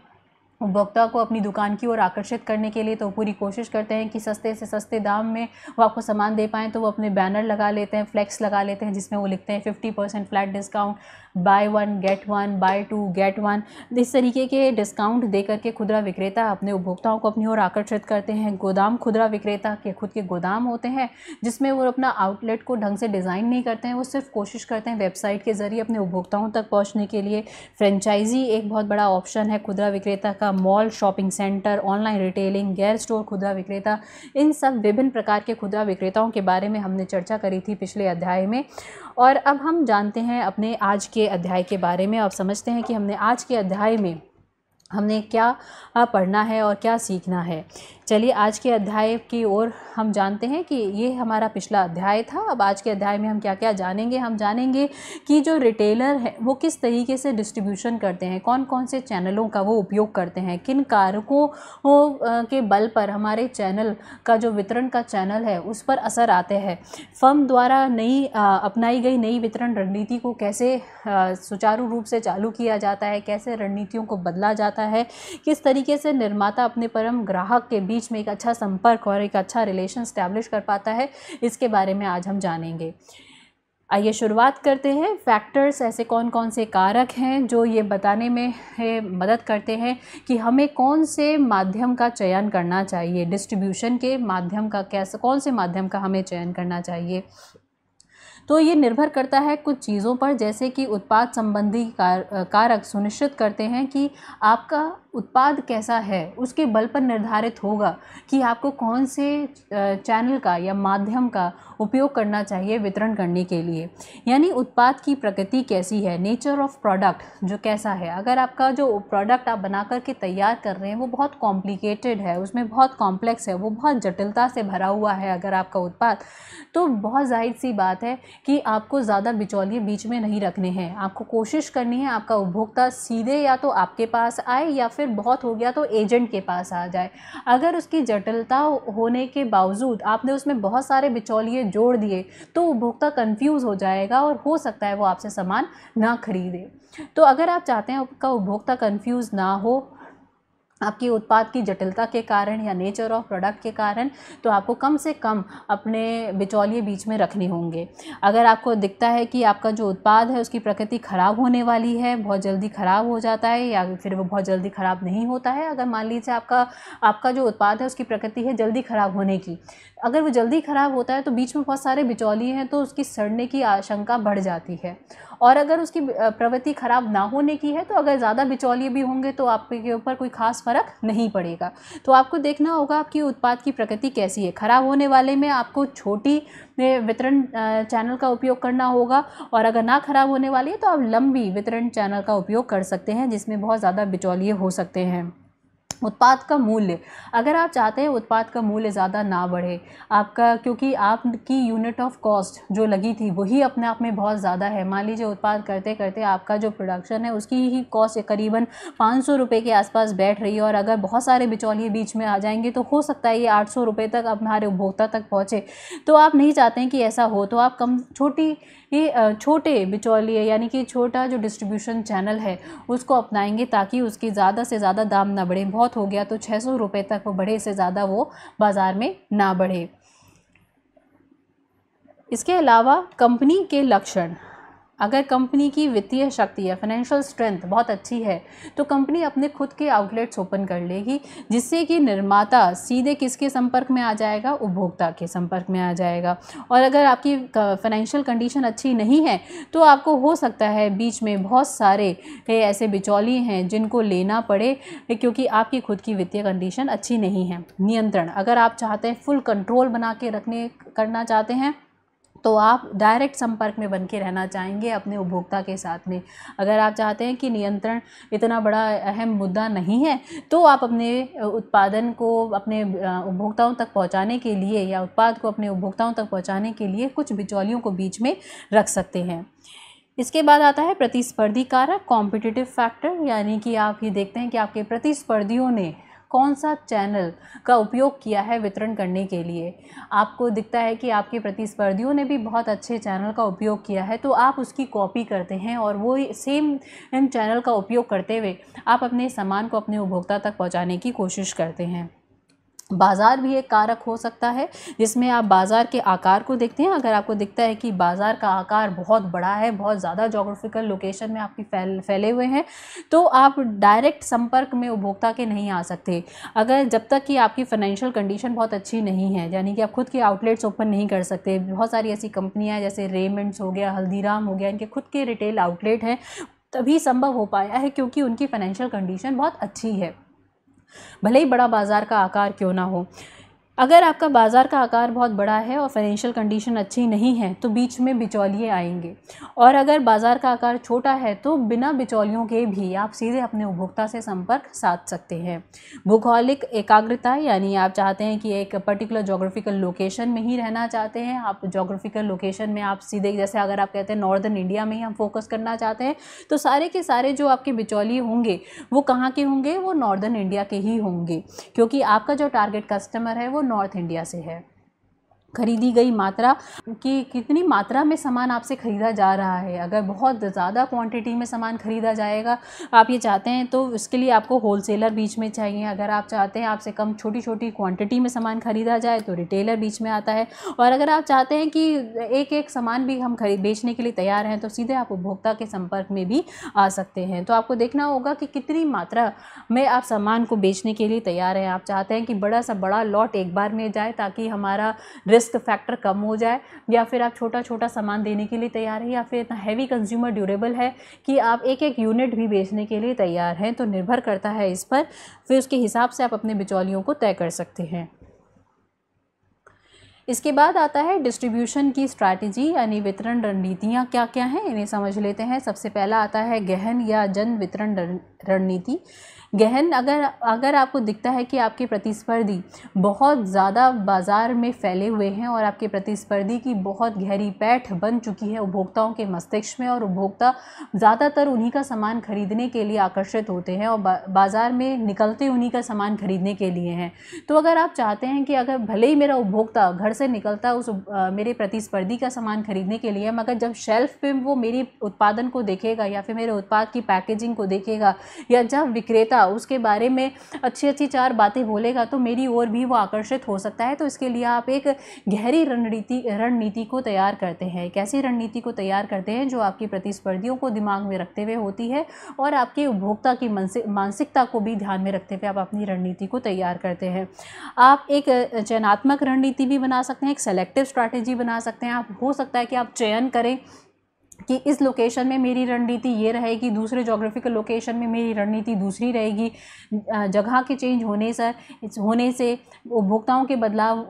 S1: उपभोक्ता को अपनी दुकान की ओर आकर्षित करने के लिए तो पूरी कोशिश करते हैं कि सस्ते से सस्ते दाम में वो आपको सामान दे पाएँ तो वो अपने बैनर लगा लेते हैं फ्लैक्स लगा लेते हैं जिसमें वो लिखते हैं fifty percent flat discount buy one get one buy two get one इस तरीके के डिस्काउंट दे करके खुदरा विक्रेता अपने उपभोक्ताओं को अपनी ओर आकर्षित करते हैं गोदाम खुदरा विक्रेता के खुद के गोदाम होते हैं जिसमें वो अपना आउटलेट को ढंग से डिज़ाइन नहीं करते हैं वो सिर्फ कोशिश करते हैं वेबसाइट के ज़रिए अपने उपभोक्ताओं तक पहुँचने के लिए फ्रेंचाइजी एक बहुत बड़ा ऑप्शन है खुदरा विक्रेता का mall shopping centre online retailing गैर स्टोर खुदरा विक्रेता इन सब विभिन्न प्रकार के खुदरा विक्रेताओं के बारे में हमने चर्चा करी थी पिछले अध्याय में और अब हम जानते हैं अपने आज के अध्याय के बारे में आप समझते हैं कि हमने आज के अध्याय में हमने क्या पढ़ना है और क्या सीखना है चलिए आज के अध्याय की ओर हम जानते हैं कि ये हमारा पिछला अध्याय था अब आज के अध्याय में हम क्या क्या जानेंगे हम जानेंगे कि जो रिटेलर है वो किस तरीके से डिस्ट्रीब्यूशन करते हैं कौन कौन से चैनलों का वो उपयोग करते हैं किन कारकों के बल पर हमारे चैनल का जो वितरण का चैनल है उस पर असर आते हैं फर्म द्वारा नई अपनाई गई नई वितरण रणनीति को कैसे सुचारू रूप से चालू किया जाता है कैसे रणनीतियों को बदला जाता है किस तरीके से निर्माता अपने परम ग्राहक के बीच बीच में एक अच्छा संपर्क और एक अच्छा रिलेशन स्टैब्लिश कर पाता है इसके बारे में आज हम जानेंगे आइए शुरुआत करते हैं फैक्टर्स ऐसे कौन कौन से कारक हैं जो ये बताने में है, मदद करते हैं कि हमें कौन से माध्यम का चयन करना चाहिए डिस्ट्रीब्यूशन के माध्यम का कैसे कौन से माध्यम का हमें चयन करना चाहिए तो ये निर्भर करता है कुछ चीज़ों पर जैसे कि उत्पाद संबंधी कार, कारक सुनिश्चित करते हैं कि आपका उत्पाद कैसा है उसके बल पर निर्धारित होगा कि आपको कौन से चैनल का या माध्यम का उपयोग करना चाहिए वितरण करने के लिए यानी उत्पाद की प्रकृति कैसी है नेचर ऑफ प्रोडक्ट जो कैसा है अगर आपका जो प्रोडक्ट आप बना करके तैयार कर रहे हैं वो बहुत कॉम्प्लिकेटेड है उसमें बहुत कॉम्प्लेक्स है वो बहुत जटिलता से भरा हुआ है अगर आपका उत्पाद तो बहुत जाहिर सी बात है कि आपको ज़्यादा बिचौलिए बीच में नहीं रखने हैं आपको कोशिश करनी है आपका उपभोक्ता सीधे या तो आपके पास आए या फिर फिर बहुत हो गया तो एजेंट के पास आ जाए अगर उसकी जटिलता होने के बावजूद आपने उसमें बहुत सारे बिचौलिए जोड़ दिए तो उपभोक्ता कन्फ्यूज़ हो जाएगा और हो सकता है वो आपसे सामान ना खरीदे तो अगर आप चाहते हैं आपका उपभोक्ता कन्फ्यूज़ ना हो आपकी उत्पाद की जटिलता के कारण या नेचर ऑफ प्रोडक्ट के कारण तो आपको कम से कम अपने बिचौलिए बीच में रखने होंगे अगर आपको दिखता है कि आपका जो उत्पाद है उसकी प्रकृति ख़राब होने वाली है बहुत जल्दी ख़राब हो जाता है या फिर वो बहुत जल्दी ख़राब नहीं होता है अगर मान लीजिए आपका आपका जो उत्पाद है उसकी प्रकृति है जल्दी ख़राब होने की अगर वो जल्दी ख़राब होता है तो बीच में बहुत सारे बिचौलिए हैं तो उसकी सड़ने की आशंका बढ़ जाती है और अगर उसकी प्रवृत्ति ख़राब ना होने की है तो अगर ज़्यादा बिचौलिए भी होंगे तो आपके ऊपर कोई ख़ास फ़र्क नहीं पड़ेगा तो आपको देखना होगा आपकी उत्पाद की प्रकृति कैसी है ख़राब होने वाले में आपको छोटी वितरण चैनल का उपयोग करना होगा और अगर ना ख़राब होने वाली है तो आप लंबी वितरण चैनल का उपयोग कर सकते हैं जिसमें बहुत ज़्यादा बिचौलिए हो सकते हैं उत्पाद का मूल्य अगर आप चाहते हैं उत्पाद का मूल्य ज़्यादा ना बढ़े आपका क्योंकि आपकी यूनिट ऑफ कॉस्ट जो लगी थी वही अपने आप में बहुत ज़्यादा है मान लीजिए उत्पाद करते करते आपका जो प्रोडक्शन है उसकी ही कॉस्ट करीबन पाँच सौ रुपये के आसपास बैठ रही है और अगर बहुत सारे बिचौलिए बीच में आ जाएंगे तो हो सकता है ये आठ सौ रुपये तक अब हमारे उपभोक्ता तक पहुँचे तो आप नहीं चाहते हैं कि ऐसा हो तो आप कम छोटी ये छोटे बिचौलिए यानी कि छोटा जो डिस्ट्रीब्यूशन चैनल है उसको अपनाएंगे ताकि उसकी ज़्यादा से ज़्यादा दाम ना बढ़े बहुत हो गया तो छः सौ रुपये तक वो बढ़े से ज़्यादा वो बाज़ार में ना बढ़े इसके अलावा कंपनी के लक्षण अगर कंपनी की वित्तीय शक्ति या फाइनेंशियल स्ट्रेंथ बहुत अच्छी है तो कंपनी अपने खुद के आउटलेट्स ओपन कर लेगी जिससे कि निर्माता सीधे किसके संपर्क में आ जाएगा उपभोक्ता के संपर्क में आ जाएगा और अगर आपकी फाइनेंशियल कंडीशन अच्छी नहीं है तो आपको हो सकता है बीच में बहुत सारे ऐसे बिचौली हैं जिनको लेना पड़े क्योंकि आपकी खुद की वित्तीय कंडीशन अच्छी नहीं है नियंत्रण अगर आप चाहते हैं फुल कंट्रोल बना के रखने करना चाहते हैं तो आप डायरेक्ट संपर्क में बन के रहना चाहेंगे अपने उपभोक्ता के साथ में अगर आप चाहते हैं कि नियंत्रण इतना बड़ा अहम मुद्दा नहीं है तो आप अपने उत्पादन को अपने उपभोक्ताओं तक पहुँचाने के लिए या उत्पाद को अपने उपभोक्ताओं तक पहुँचाने के लिए कुछ बिचौलियों को बीच में रख सकते हैं इसके बाद आता है प्रतिस्पर्धी कारक कॉम्पिटिटिव फैक्टर यानी कि आप ये देखते हैं कि आपके प्रतिस्पर्धियों ने कौन सा चैनल का उपयोग किया है वितरण करने के लिए आपको दिखता है कि आपके प्रतिस्पर्धियों ने भी बहुत अच्छे चैनल का उपयोग किया है तो आप उसकी कॉपी करते हैं और वो सेम चैनल का उपयोग करते हुए आप अपने सामान को अपने उपभोक्ता तक पहुँचाने की कोशिश करते हैं बाज़ार भी एक कारक हो सकता है जिसमें आप बाज़ार के आकार को देखते हैं अगर आपको दिखता है कि बाज़ार का आकार बहुत बड़ा है बहुत ज़्यादा जोग्राफिकल लोकेशन में आपकी फैल फैले हुए हैं तो आप डायरेक्ट संपर्क में उपभोक्ता के नहीं आ सकते अगर जब तक कि आपकी फ़ाइनेंशियल कंडीशन बहुत अच्छी नहीं है यानी कि आप खुद के आउटलेट्स ओपन नहीं कर सकते बहुत सारी ऐसी कंपनियाँ जैसे रेमेंट्स हो गया हल्दीराम हो गया इनके खुद के रिटेल आउटलेट हैं तभी संभव हो पाया है क्योंकि उनकी फ़ाइनेंशियल कंडीशन बहुत अच्छी है भले ही बड़ा बाज़ार का आकार क्यों ना हो अगर आपका बाज़ार का आकार बहुत बड़ा है और फाइनेंशियल कंडीशन अच्छी नहीं है तो बीच में बिचौलिए आएंगे और अगर बाज़ार का आकार छोटा है तो बिना बिचौलियों के भी आप सीधे अपने उपभोक्ता से संपर्क साध सकते हैं भौगोलिक एकाग्रता यानी आप चाहते हैं कि एक पर्टिकुलर जोग्राफिकल लोकेशन में ही रहना चाहते हैं आप जोग्राफिकल लोकेशन में आप सीधे जैसे अगर आप कहते हैं नॉर्दर्न इंडिया में ही हम फोकस करना चाहते हैं तो सारे के सारे जो आपके बिचौलिए होंगे वो कहाँ के होंगे वो नॉर्दर्न इंडिया के ही होंगे क्योंकि आपका जो टारगेट कस्टमर है वो नॉर्थ इंडिया से है खरीदी गई मात्रा कि कितनी मात्रा में सामान आपसे ख़रीदा जा रहा है अगर बहुत ज़्यादा क्वांटिटी में सामान ख़रीदा जाएगा आप ये चाहते हैं तो इसके लिए आपको होलसेलर बीच में चाहिए अगर आप चाहते हैं आपसे कम छोटी छोटी क्वांटिटी में सामान ख़रीदा जाए तो रिटेलर बीच में आता है और अगर आप चाहते हैं कि एक एक सामान भी हम खरीद बेचने के लिए तैयार हैं तो सीधे आप उपभोक्ता के संपर्क में भी आ सकते हैं तो आपको देखना होगा कि कितनी मात्रा में आप सामान को बेचने के लिए तैयार हैं आप चाहते हैं कि बड़ा सा बड़ा लॉट एक बार में जाए ताकि हमारा रिस्क रिस्क फैक्टर कम हो जाए या फिर आप छोटा छोटा सामान देने के लिए तैयार हैं या फिर इतना हैवी कंज्यूमर ड्यूरेबल है कि आप एक एक यूनिट भी बेचने के लिए तैयार हैं तो निर्भर करता है इस पर फिर उसके हिसाब से आप अपने बिचौलियों को तय कर सकते हैं इसके बाद आता है डिस्ट्रीब्यूशन की स्ट्रैटेजी यानी वितरण रणनीतियाँ क्या क्या हैं इन्हें समझ लेते हैं सबसे पहला आता है गहन या जन वितरण रणनीति गहन अगर अगर आपको दिखता है कि आपके प्रतिस्पर्धी बहुत ज़्यादा बाज़ार में फैले हुए हैं और आपके प्रतिस्पर्धी की बहुत गहरी पैठ बन चुकी है उपभोक्ताओं के मस्तिष्क में और उपभोक्ता ज़्यादातर उन्हीं का सामान खरीदने के लिए आकर्षित होते हैं और बाज़ार में निकलते उन्हीं का सामान खरीदने के लिए हैं तो अगर आप चाहते हैं कि अगर भले ही मेरा उपभोक्ता घर से निकलता उस मेरे प्रतिस्पर्धी का सामान खरीदने के लिए मगर जब शेल्फ़ पे वो मेरी उत्पादन को देखेगा या फिर मेरे उत्पाद की पैकेजिंग को देखेगा या जब विक्रेता बोलेगा उसके बारे में अच्छी अच्छी चार बातें बोलेगा तो मेरी ओर भी वो आकर्षित हो सकता है तो इसके लिए आप एक गहरी रणनीति रणनीति को तैयार करते हैं एक ऐसी रणनीति को तैयार करते हैं जो आपकी प्रतिस्पर्धियों को दिमाग में रखते हुए होती है और आपके उपभोक्ता की मानसिकता को भी ध्यान में रखते हुए आप अपनी रणनीति को तैयार करते हैं आप एक चयनात्मक रणनीति भी बना सकते हैं एक सेलेक्टिव स्ट्रैटेजी बना सकते हैं आप हो सकता है कि आप चयन करें कि इस लोकेशन में मेरी रणनीति ये रहेगी दूसरे जोग्राफिकल लोकेशन में मेरी रणनीति दूसरी रहेगी जगह के चेंज होने से होने से उपभोक्ताओं के बदलाव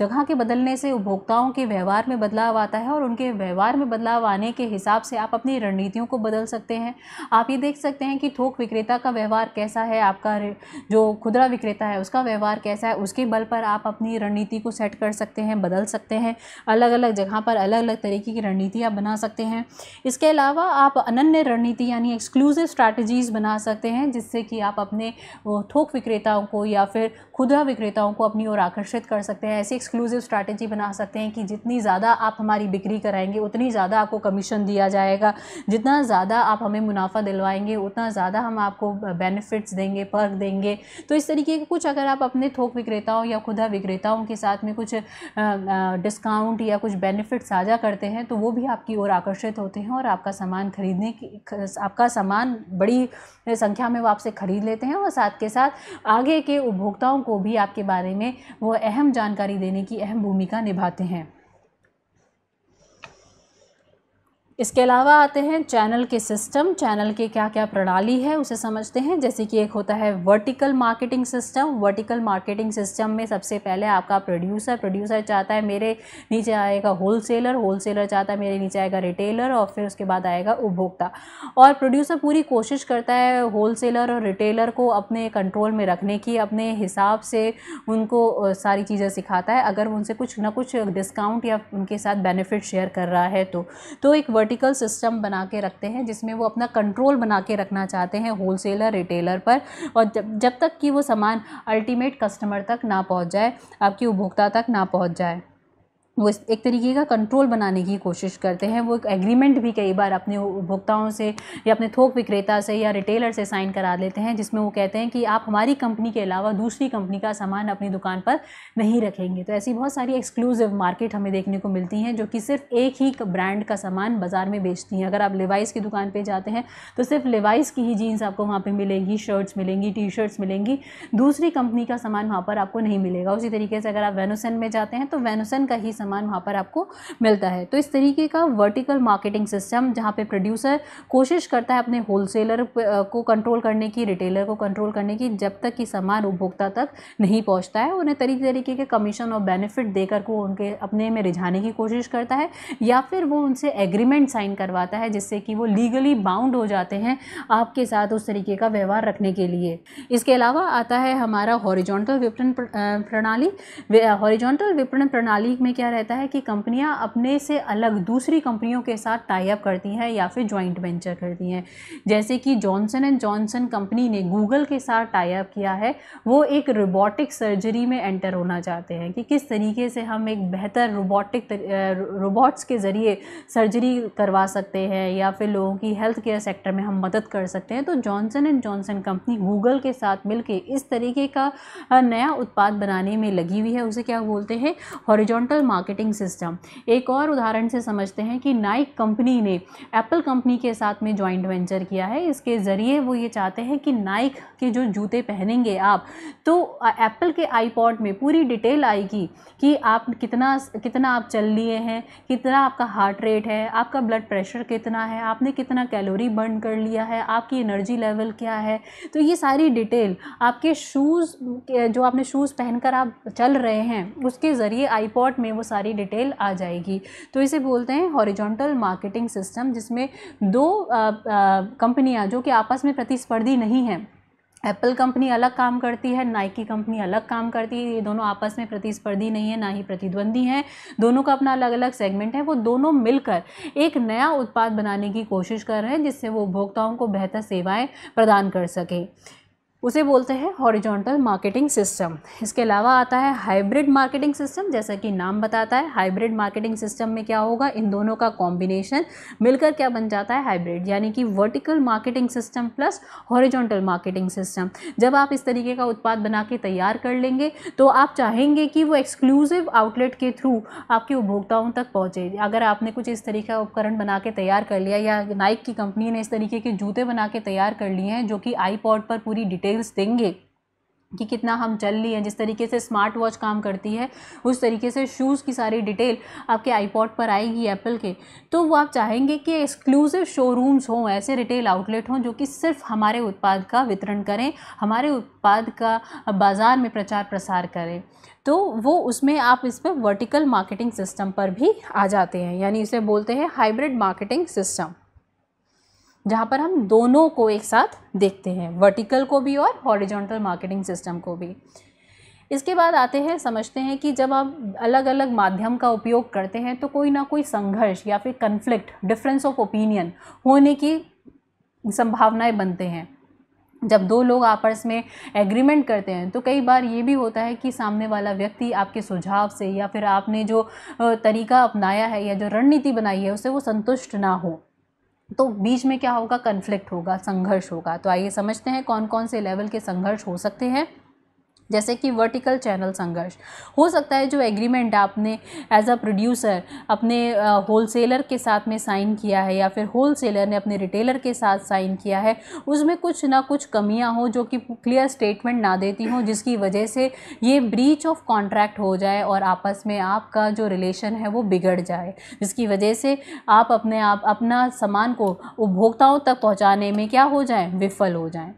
S1: जगह के बदलने से उपभोक्ताओं के व्यवहार में बदलाव आता है और उनके व्यवहार में बदलाव आने के हिसाब से आप अपनी रणनीतियों को बदल सकते हैं आप ये देख सकते हैं कि थोक विक्रेता का व्यवहार कैसा है आपका जो खुदरा विक्रेता है उसका व्यवहार कैसा है उसके बल पर आप अपनी रणनीति को सेट कर सकते हैं बदल सकते हैं अलग अलग जगह पर अलग अलग तरीके की रणनीति आप बना सकते हैं इसके अलावा आप अनन्य रणनीति यानी एक्सक्लूसिव स्ट्रैटेजीज़ बना सकते हैं जिससे कि आप अपने थोक विक्रेताओं को या फिर खुदरा विक्रेताओं को अपनी ओर आकर्षित कर सकते हैं ऐसी एक्सक्लूसिव स्ट्रैटेजी बना सकते हैं कि जितनी ज़्यादा आप हमारी बिक्री कराएंगे उतनी ज़्यादा आपको कमीशन दिया जाएगा जितना ज़्यादा आप हमें मुनाफा दिलवाएंगे उतना ज़्यादा हम आपको बेनिफिट्स देंगे पर्क देंगे तो इस तरीके के कुछ अगर आप अपने थोक विक्रेताओं या खुदा विक्रेताओं के साथ में कुछ डिस्काउंट या कुछ बेनिफिट साझा करते हैं तो वो भी आप आपकी ओर आकर्षित होते हैं और आपका सामान खरीदने की आपका सामान बड़ी संख्या में वो आपसे ख़रीद लेते हैं और साथ के साथ आगे के उपभोक्ताओं को भी आपके बारे में वो अहम जानकारी देने की अहम भूमिका निभाते हैं इसके अलावा आते हैं चैनल के सिस्टम चैनल के क्या क्या प्रणाली है उसे समझते हैं जैसे कि एक होता है vertical marketing system vertical marketing system में सबसे पहले आपका प्रोड्यूसर प्रोड्यूसर चाहता है मेरे नीचे आएगा होलसेलर होलसेलर चाहता है मेरे नीचे आएगा रिटेलर और फिर उसके बाद आएगा उपभोक्ता और प्रोड्यूसर पूरी कोशिश करता है होलसेलर और रिटेलर को अपने कंट्रोल में रखने की अपने हिसाब से उनको सारी चीज़ें सिखाता है अगर उनसे कुछ ना कुछ डिस्काउंट या उनके साथ बेनिफिट शेयर कर रहा है तो, तो एक वर्ट वर्टिकल सिस्टम बना के रखते हैं जिसमें वो अपना कंट्रोल बना के रखना चाहते हैं होलसेलर रिटेलर पर और जब जब तक कि वो सामान अल्टीमेट कस्टमर तक ना पहुँच जाए आपकी उपभोक्ता तक ना पहुँच जाए वो एक तरीके का कंट्रोल बनाने की कोशिश करते हैं वो एक एग्रीमेंट भी कई बार अपने उपभोक्ताओं से या अपने थोक विक्रेता से या रिटेलर से साइन करा लेते हैं जिसमें वो कहते हैं कि आप हमारी कंपनी के अलावा दूसरी कंपनी का सामान अपनी दुकान पर नहीं रखेंगे तो ऐसी बहुत सारी एक्सक्लूसिव मार्केट हमें देखने को मिलती हैं जो कि सिर्फ एक ही ब्रांड का सामान बाज़ार में बेचती हैं अगर आप लेवाइस की दुकान पर जाते हैं तो सिर्फ लेवाइस की ही जीन्स आपको वहाँ पर मिलेंगी शर्ट्स मिलेंगी टी शर्ट्स मिलेंगी दूसरी कंपनी का सामान वहाँ पर आपको नहीं मिलेगा उसी तरीके से अगर आप वेनोसन में जाते हैं तो वेनोसन का ही सामान सामान वहाँ पर आपको मिलता है तो इस तरीके का वर्टिकल मार्केटिंग सिस्टम जहाँ पे प्रोड्यूसर कोशिश करता है अपने होलसेलर को कंट्रोल करने की रिटेलर को कंट्रोल करने की जब तक कि सामान उपभोक्ता तक नहीं पहुँचता है उन्हें तरीके तरीके के कमीशन और बेनिफिट देकर को उनके अपने में रिझाने की कोशिश करता है या फिर वो उनसे एग्रीमेंट साइन करवाता है जिससे कि वो लीगली बाउंड हो जाते हैं आपके साथ उस तरीके का व्यवहार रखने के लिए इसके अलावा आता है हमारा हॉरिजॉन्टल विपणन प्रणाली हॉरिजॉन्टल विपणन प्रणाली में क्या रहता है कि कंपनियां अपने से अलग दूसरी कंपनियों के साथ टाइप करती हैं या फिर जॉइंट वेंचर करती हैं जैसे कि जॉनसन एंड जॉनसन कंपनी ने गूगल के साथ टाइप किया है वो एक रोबोटिक सर्जरी में एंटर होना चाहते हैं कि किस तरीके से हम एक बेहतर रोबोटिक रोबोट्स के ज़रिए सर्जरी करवा सकते हैं या फिर लोगों की हेल्थ केयर सेक्टर में हम मदद कर सकते हैं तो Johnson and Johnson company Google के साथ मिलकर इस तरीके का नया उत्पाद बनाने में लगी हुई है उसे क्या बोलते हैं हॉरिजॉन्टल मार्केट मार्केटिंग सिस्टम एक और उदाहरण से समझते हैं कि नाइक कंपनी ने एप्पल कंपनी के साथ में जॉइंट वेंचर किया है इसके ज़रिए वो ये चाहते हैं कि नाइक के जो जूते पहनेंगे आप तो एप्पल के आईपॉड में पूरी डिटेल आएगी कि आप कितना कितना आप चल लिए हैं कितना आपका हार्ट रेट है आपका ब्लड प्रेशर कितना है आपने कितना कैलोरी बर्न कर लिया है आपकी एनर्जी लेवल क्या है तो ये सारी डिटेल आपके शूज़ जो आपने शूज़ पहनकर आप चल रहे हैं उसके ज़रिए आईपॉड में वो सारी डिटेल आ जाएगी तो इसे बोलते हैं हॉरिजॉन्टल मार्केटिंग सिस्टम जिसमें दो कंपनियाँ जो कि आपस में प्रतिस्पर्धी नहीं हैं एप्पल कंपनी अलग काम करती है नाइकी कंपनी अलग काम करती है ये दोनों आपस में प्रतिस्पर्धी नहीं है ना ही प्रतिद्वंदी हैं दोनों का अपना अलग अलग सेगमेंट है वो दोनों मिलकर एक नया उत्पाद बनाने की कोशिश कर रहे हैं जिससे वो उपभोक्ताओं को बेहतर सेवाएं प्रदान कर सकें उसे बोलते हैं हॉरिजॉन्टल मार्केटिंग सिस्टम इसके अलावा आता है हाइब्रिड मार्केटिंग सिस्टम जैसा कि नाम बताता है हाइब्रिड मार्केटिंग सिस्टम में क्या होगा इन दोनों का कॉम्बिनेशन मिलकर क्या बन जाता है हाइब्रिड यानी कि vertical marketing system plus horizontal marketing system जब आप इस तरीके का उत्पाद बना के तैयार कर लेंगे तो आप चाहेंगे कि वो एक्सक्लूसिव आउटलेट के थ्रू आपके उपभोक्ताओं तक पहुँचे अगर आपने कुछ इस तरीके का उपकरण बना के तैयार कर लिया या नाइक की कंपनी ने इस तरीके के जूते बना के तैयार कर लिए हैं जो कि आई पर पूरी डिटेल डिटेल्स देंगे कि कितना हम चल लिए जिस तरीके से स्मार्ट वॉच काम करती है उस तरीके से शूज़ की सारी डिटेल आपके आईपॉड पर आएगी एप्पल के तो वो आप चाहेंगे कि एक्सक्लूसिव शोरूम्स हों ऐसे रिटेल आउटलेट हों जो कि सिर्फ हमारे उत्पाद का वितरण करें हमारे उत्पाद का बाज़ार में प्रचार प्रसार करें तो वो उसमें आप इस पर वर्टिकल मार्केटिंग सिस्टम पर भी आ जाते हैं यानी इसे बोलते हैं हाइब्रिड मार्केटिंग सिस्टम जहाँ पर हम दोनों को एक साथ देखते हैं वर्टिकल को भी और हॉरिजॉन्टल मार्केटिंग सिस्टम को भी इसके बाद आते हैं समझते हैं कि जब आप अलग अलग माध्यम का उपयोग करते हैं तो कोई ना कोई संघर्ष या फिर कन्फ्लिक्ट डिफरेंस ऑफ ओपिनियन होने की संभावनाएं बनते हैं जब दो लोग आपस में एग्रीमेंट करते हैं तो कई बार ये भी होता है कि सामने वाला व्यक्ति आपके सुझाव से या फिर आपने जो तरीका अपनाया है या जो रणनीति बनाई है उससे वो संतुष्ट ना हो तो बीच में क्या होगा कन्फ्लिक्ट होगा संघर्ष होगा तो आइए समझते हैं कौन कौन से लेवल के संघर्ष हो सकते हैं जैसे कि वर्टिकल चैनल संघर्ष हो सकता है जो एग्रीमेंट आपने एज अ प्रोड्यूसर अपने होलसेलर के साथ में साइन किया है या फिर होलसेलर ने अपने रिटेलर के साथ साइन किया है उसमें कुछ ना कुछ कमियां हो जो कि क्लियर स्टेटमेंट ना देती हों जिसकी वजह से ये ब्रीच ऑफ कॉन्ट्रैक्ट हो जाए और आपस में आपका जो रिलेशन है वो बिगड़ जाए जिसकी वजह से आप अपने आप अपना सामान को उपभोक्ताओं तक पहुँचाने में क्या हो जाए विफल हो जाएँ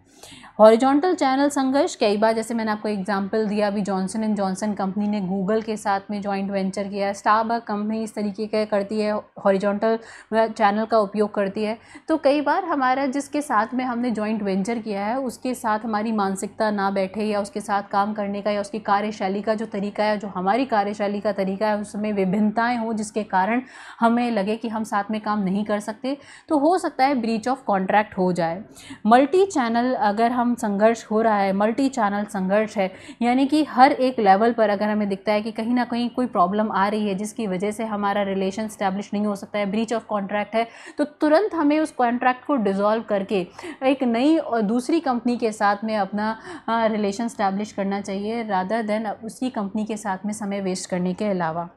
S1: हॉरिजॉन्टल चैनल संघर्ष कई बार जैसे मैंने आपको एग्जांपल दिया अभी जॉनसन एंड जॉनसन कंपनी ने गूगल के साथ में जॉइंट वेंचर किया है स्टारबक कंपनी इस तरीके का करती है हॉरिजॉन्टल चैनल का उपयोग करती है तो कई बार हमारा जिसके साथ में हमने जॉइंट वेंचर किया है उसके साथ हमारी मानसिकता ना बैठे या उसके साथ काम करने का या उसकी कार्यशैली का जो तरीका है जो हमारी कार्यशैली का तरीका है उसमें विभिन्नताएँ हों जिसके कारण हमें लगे कि हम साथ में काम नहीं कर सकते तो हो सकता है ब्रीच ऑफ कॉन्ट्रैक्ट हो जाए मल्टी चैनल अगर हम प्लेटफॉर्म संघर्ष हो रहा है मल्टी चैनल संघर्ष है यानी कि हर एक लेवल पर अगर हमें दिखता है कि कहीं ना कहीं कोई प्रॉब्लम आ रही है जिसकी वजह से हमारा रिलेशन स्टैब्लिश नहीं हो सकता है ब्रीच ऑफ कॉन्ट्रैक्ट है तो तुरंत हमें उस कॉन्ट्रैक्ट को डिज़ोल्व करके एक नई और दूसरी कंपनी के साथ में अपना रिलेशन स्टैब्लिश करना चाहिए रादर देन उसी कंपनी के साथ में समय वेस्ट करने के अलावा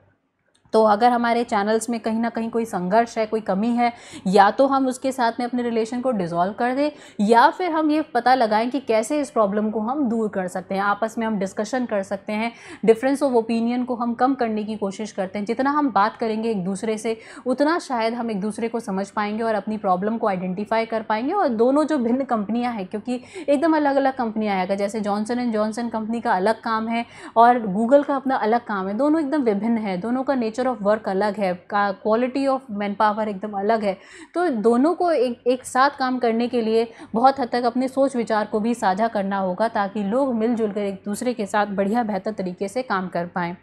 S1: तो अगर हमारे चैनल्स में कहीं ना कहीं कोई संघर्ष है कोई कमी है या तो हम उसके साथ में अपने रिलेशन को डिज़ोल्व कर दें या फिर हम ये पता लगाएं कि कैसे इस प्रॉब्लम को हम दूर कर सकते हैं आपस में हम डिस्कशन कर सकते हैं डिफरेंस ऑफ ओपिनियन को हम कम करने की कोशिश करते हैं जितना हम बात करेंगे एक दूसरे से उतना शायद हम एक दूसरे को समझ पाएंगे और अपनी प्रॉब्लम को आइडेंटिफाई कर पाएंगे और दोनों जो भिन्न कंपनियाँ हैं क्योंकि एकदम अलग अलग कंपनियाँ आएगा जैसे जॉनसन एंड जॉनसन कंपनी का अलग काम है और गूगल का अपना अलग काम है दोनों एकदम विभिन्न है दोनों का नेचर नेचर ऑफ वर्क अलग है क्वालिटी ऑफ मैन पावर एकदम अलग है तो दोनों को एक एक साथ काम करने के लिए बहुत हद तक अपने सोच विचार को भी साझा करना होगा ताकि लोग मिलजुल कर एक दूसरे के साथ बढ़िया बेहतर तरीके से काम कर पाएँ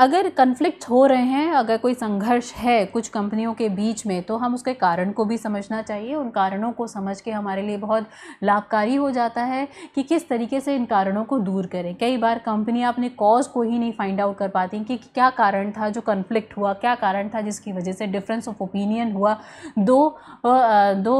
S1: अगर कन्फ्लिक्ट हो रहे हैं अगर कोई संघर्ष है कुछ कंपनियों के बीच में तो हम उसके कारण को भी समझना चाहिए उन कारणों को समझ के हमारे लिए बहुत लाभकारी हो जाता है कि किस तरीके से इन कारणों को दूर करें कई बार कंपनियां अपने कॉज को ही नहीं फाइंड आउट कर पाती कि क्या कारण था जो कन्फ्लिक्ट हुआ क्या कारण था जिसकी वजह से डिफरेंस ऑफ ओपिनियन हुआ दो दो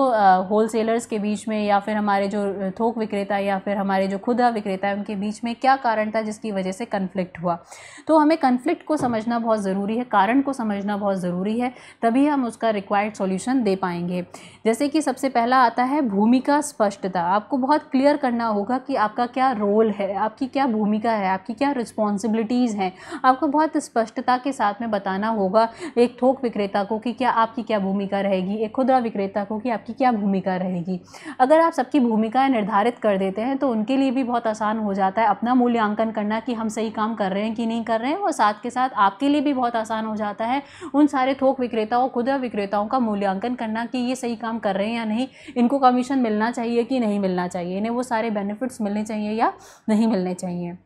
S1: होल सेलर्स के बीच में या फिर हमारे जो थोक विक्रेता या फिर हमारे जो खुदा विक्रेता है उनके बीच में क्या कारण था जिसकी वजह से कन्फ्लिक्ट हुआ तो हमें कन्फ्लिक्ट कॉन्फ्लिक्ट को समझना बहुत ज़रूरी है कारण को समझना बहुत ज़रूरी है तभी हम उसका रिक्वायर्ड सॉल्यूशन दे पाएंगे जैसे कि सबसे पहला आता है भूमिका स्पष्टता आपको बहुत क्लियर करना होगा कि आपका क्या रोल है आपकी क्या भूमिका है आपकी क्या रिस्पॉन्सिबिलिटीज़ हैं आपको बहुत स्पष्टता के साथ में बताना होगा एक थोक विक्रेता को कि क्या आपकी क्या भूमिका रहेगी एक खुदरा विक्रेता को कि आपकी क्या भूमिका रहेगी अगर आप सबकी भूमिकाएँ निर्धारित कर देते हैं तो उनके लिए भी बहुत आसान हो जाता है अपना मूल्यांकन करना कि हम सही काम कर रहे हैं कि नहीं कर रहे हैं और साथ साथ के साथ आपके लिए भी बहुत आसान हो जाता है उन सारे थोक विक्रेताओं खुदरा विक्रेताओं का मूल्यांकन करना कि ये सही काम कर रहे हैं या नहीं इनको कमीशन मिलना चाहिए कि नहीं मिलना चाहिए इन्हें वो सारे बेनिफिट्स मिलने चाहिए या नहीं मिलने चाहिए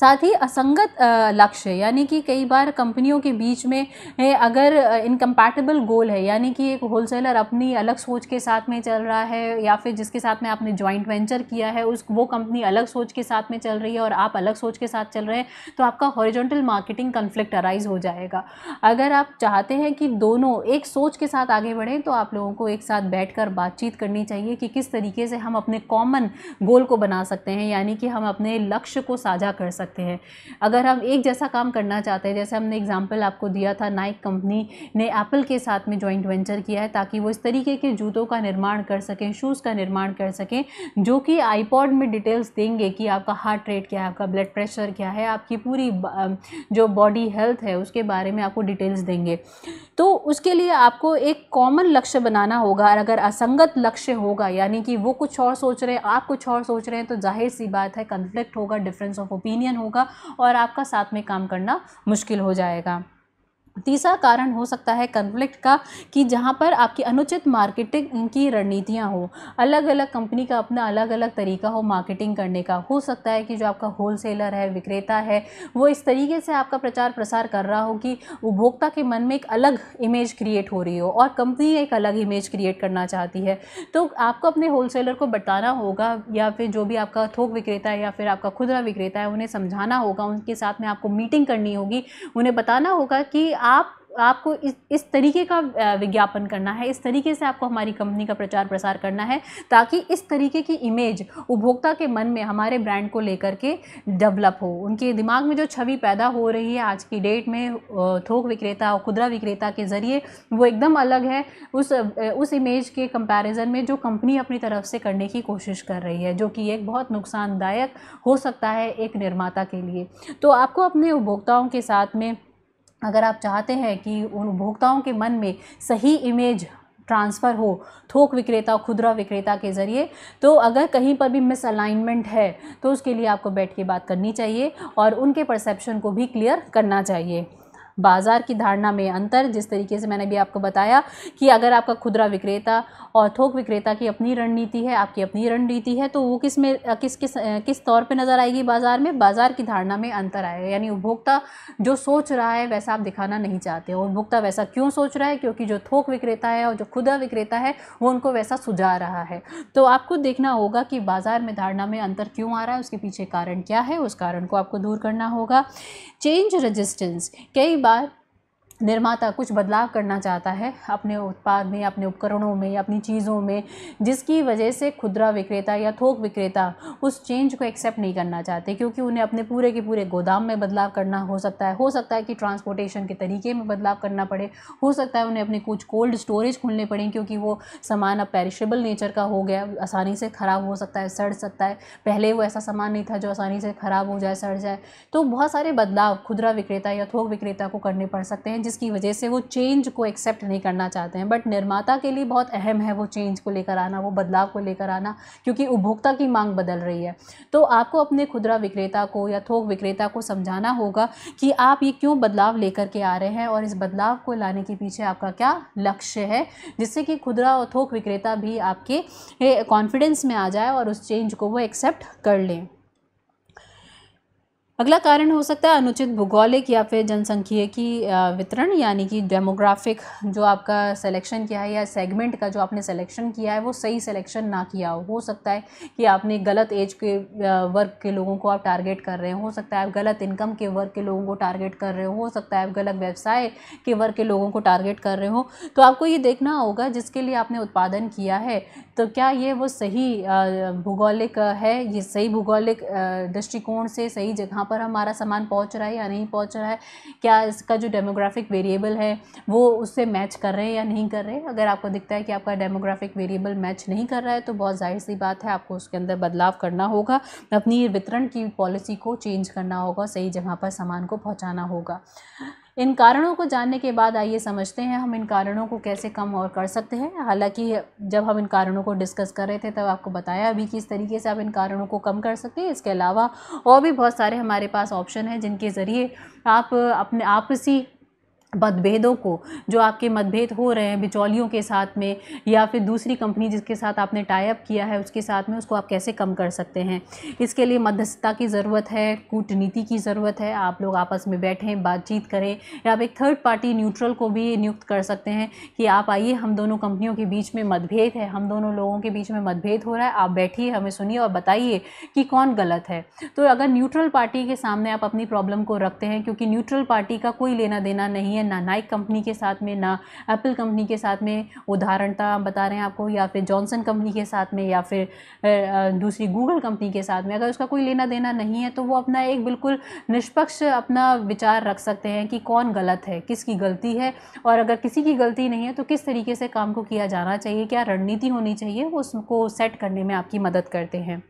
S1: साथ ही असंगत लक्ष्य यानी कि कई बार कंपनियों के बीच में अगर इनकम्पैटिबल गोल है यानी कि एक होलसेलर अपनी अलग सोच के साथ में चल रहा है या फिर जिसके साथ में आपने जॉइंट वेंचर किया है उस वो कंपनी अलग सोच के साथ में चल रही है और आप अलग सोच के साथ चल रहे हैं तो आपका हॉरिजॉन्टल मार्केटिंग कन्फ्लिक्ट अराइज हो जाएगा अगर आप चाहते हैं कि दोनों एक सोच के साथ आगे बढ़ें तो आप लोगों को एक साथ बैठ बातचीत करनी चाहिए कि किस तरीके से हम अपने कॉमन गोल को बना सकते हैं यानी कि हम अपने लक्ष्य को साझा कर सकते सकते हैं अगर हम एक जैसा काम करना चाहते हैं जैसे हमने एग्जाम्पल आपको दिया था नाइक कंपनी ने एप्पल के साथ में जॉइंट वेंचर किया है ताकि वो इस तरीके के जूतों का निर्माण कर सकें शूज़ का निर्माण कर सकें जो कि आईपॉड में डिटेल्स देंगे कि आपका हार्ट रेट क्या है आपका ब्लड प्रेशर क्या है आपकी पूरी जो बॉडी हेल्थ है उसके बारे में आपको डिटेल्स देंगे तो उसके लिए आपको एक कॉमन लक्ष्य बनाना होगा और अगर असंगत लक्ष्य होगा यानी कि वो कुछ और सोच रहे हैं आप कुछ और सोच रहे हैं तो जाहिर सी बात है कन्फ्लिक्ट होगा डिफरेंस ऑफ ओपिनियन होगा और आपका साथ में काम करना मुश्किल हो जाएगा तीसरा कारण हो सकता है कन्फ्लिक्ट का कि जहाँ पर आपकी अनुचित मार्केटिंग की रणनीतियाँ हो अलग अलग कंपनी का अपना अलग अलग तरीका हो मार्केटिंग करने का हो सकता है कि जो आपका होल सेलर है विक्रेता है वो इस तरीके से आपका प्रचार प्रसार कर रहा हो कि उपभोक्ता के मन में एक अलग इमेज क्रिएट हो रही हो और कंपनी एक अलग इमेज क्रिएट करना चाहती है तो आपको अपने होल सेलर को बताना होगा या फिर जो भी आपका थोक विक्रेता है या फिर आपका खुदरा विक्रेता है उन्हें समझाना होगा उनके साथ में आपको मीटिंग करनी होगी उन्हें बताना होगा कि आप आपको इस इस तरीके का विज्ञापन करना है इस तरीके से आपको हमारी कंपनी का प्रचार प्रसार करना है ताकि इस तरीके की इमेज उपभोक्ता के मन में हमारे ब्रांड को लेकर के डेवलप हो उनके दिमाग में जो छवि पैदा हो रही है आज की डेट में थोक विक्रेता और खुदरा विक्रेता के ज़रिए वो एकदम अलग है उस उस इमेज के कंपेरिजन में जो कंपनी अपनी तरफ से करने की कोशिश कर रही है जो कि एक बहुत नुकसानदायक हो सकता है एक निर्माता के लिए तो आपको अपने उपभोक्ताओं के साथ में अगर आप चाहते हैं कि उन उपभोक्ताओं के मन में सही इमेज ट्रांसफ़र हो थोक विक्रेता खुदरा विक्रेता के ज़रिए तो अगर कहीं पर भी मिसअलाइनमेंट है तो उसके लिए आपको बैठ के बात करनी चाहिए और उनके परसेप्शन को भी क्लियर करना चाहिए बाज़ार की धारणा में अंतर जिस तरीके से मैंने भी आपको बताया कि अगर आपका खुदरा विक्रेता और थोक विक्रेता की अपनी रणनीति है आपकी अपनी रणनीति है तो वो किस में किस किस किस तौर पर नज़र आएगी बाज़ार में बाज़ार की धारणा में अंतर आएगा यानी उपभोक्ता जो सोच रहा है वैसा आप दिखाना नहीं चाहते उपभोक्ता वैसा क्यों सोच रहा है क्योंकि जो थोक विक्रेता है और जो खुदरा विक्रेता है वो उनको वैसा सुझा रहा है तो आपको देखना होगा कि बाज़ार में धारणा में अंतर क्यों आ रहा है उसके पीछे कारण क्या है उस कारण को आपको दूर करना होगा चेंज रजिस्टेंस कई এবার निर्माता कुछ बदलाव करना चाहता है अपने उत्पाद में अपने उपकरणों में अपनी चीज़ों में जिसकी वजह से खुदरा विक्रेता या थोक विक्रेता उस चेंज को एक्सेप्ट नहीं करना चाहते क्योंकि उन्हें अपने पूरे के पूरे गोदाम में बदलाव करना हो सकता है हो सकता है कि ट्रांसपोर्टेशन के तरीके में बदलाव करना पड़े हो सकता है उन्हें अपने कुछ कोल्ड स्टोरेज खोलने पड़े क्योंकि वो सामान अब पेरिशेबल नेचर का हो गया आसानी से ख़राब हो सकता है सड़ सकता है पहले वो ऐसा सामान नहीं था जो आसानी से ख़राब हो जाए सड़ जाए तो बहुत सारे बदलाव खुदरा विक्रेता या थोक विक्रेता को करने पड़ सकते हैं जिसकी वजह से वो चेंज को एक्सेप्ट नहीं करना चाहते हैं बट निर्माता के लिए बहुत अहम है वो चेंज को लेकर आना वो बदलाव को लेकर आना क्योंकि उपभोक्ता की मांग बदल रही है तो आपको अपने खुदरा विक्रेता को या थोक विक्रेता को समझाना होगा कि आप ये क्यों बदलाव लेकर के आ रहे हैं और इस बदलाव को लाने के पीछे आपका क्या लक्ष्य है जिससे कि खुदरा और थोक विक्रेता भी आपके कॉन्फिडेंस में आ जाए और उस चेंज को वो एक्सेप्ट कर लें अगला कारण हो सकता है अनुचित भूगोलिक या फिर जनसंख्या की वितरण यानी कि डेमोग्राफिक जो आपका सिलेक्शन किया है या सेगमेंट का जो आपने सिलेक्शन किया है वो सही सिलेक्शन ना किया हो हो सकता है कि आपने गलत एज के वर्ग के लोगों को आप टारगेट कर रहे हो हो सकता है आप गलत इनकम के वर्ग के लोगों को टारगेट कर रहे हो हो सकता है आप गलत व्यवसाय के वर्ग के लोगों को टारगेट कर रहे हो तो आपको ये देखना होगा जिसके लिए आपने उत्पादन किया है तो क्या ये वो सही भूगोलिक है ये सही भूगोलिक दृष्टिकोण से सही जगह कहाँ पर हमारा सामान पहुँच रहा है या नहीं पहुँच रहा है क्या इसका जो डेमोग्राफिक वेरिएबल है वो उससे मैच कर रहे हैं या नहीं कर रहे अगर आपको दिखता है कि आपका डेमोग्राफिक वेरिएबल मैच नहीं कर रहा है तो बहुत जाहिर सी बात है आपको उसके अंदर बदलाव करना होगा अपनी वितरण की पॉलिसी को चेंज करना होगा सही जगह पर सामान को पहुँचाना होगा इन कारणों को जानने के बाद आइए समझते हैं हम इन कारणों को कैसे कम और कर सकते हैं हालांकि जब हम इन कारणों को डिस्कस कर रहे थे तब आपको बताया अभी किस तरीके से आप इन कारणों को कम कर सकते हैं इसके अलावा और भी बहुत सारे हमारे पास ऑप्शन हैं जिनके ज़रिए आप अपने आपसी मतभेदों को जो आपके मतभेद हो रहे हैं बिचौलियों के साथ में या फिर दूसरी कंपनी जिसके साथ आपने टाइप किया है उसके साथ में उसको आप कैसे कम कर सकते हैं इसके लिए मध्यस्थता की ज़रूरत है कूटनीति की ज़रूरत है आप लोग आपस में बैठें बातचीत करें या आप एक थर्ड पार्टी न्यूट्रल को भी नियुक्त कर सकते हैं कि आप आइए हम दोनों कंपनियों के बीच में मतभेद है हम दोनों लोगों के बीच में मतभेद हो रहा है आप बैठिए हमें सुनिए और बताइए कि कौन गलत है तो अगर न्यूट्रल पार्टी के सामने आप अपनी प्रॉब्लम को रखते हैं क्योंकि न्यूट्रल पार्टी का कोई लेना देना नहीं है ना नाइक कंपनी के साथ में ना एप्पल कंपनी के साथ में उदाहरणता बता रहे हैं आपको या फिर जॉनसन कंपनी के साथ में या फिर दूसरी गूगल कंपनी के साथ में अगर उसका कोई लेना देना नहीं है तो वो अपना एक बिल्कुल निष्पक्ष अपना विचार रख सकते हैं कि कौन गलत है किसकी गलती है और अगर किसी की गलती नहीं है तो किस तरीके से काम को किया जाना चाहिए क्या रणनीति होनी चाहिए उसको सेट करने में आपकी मदद करते हैं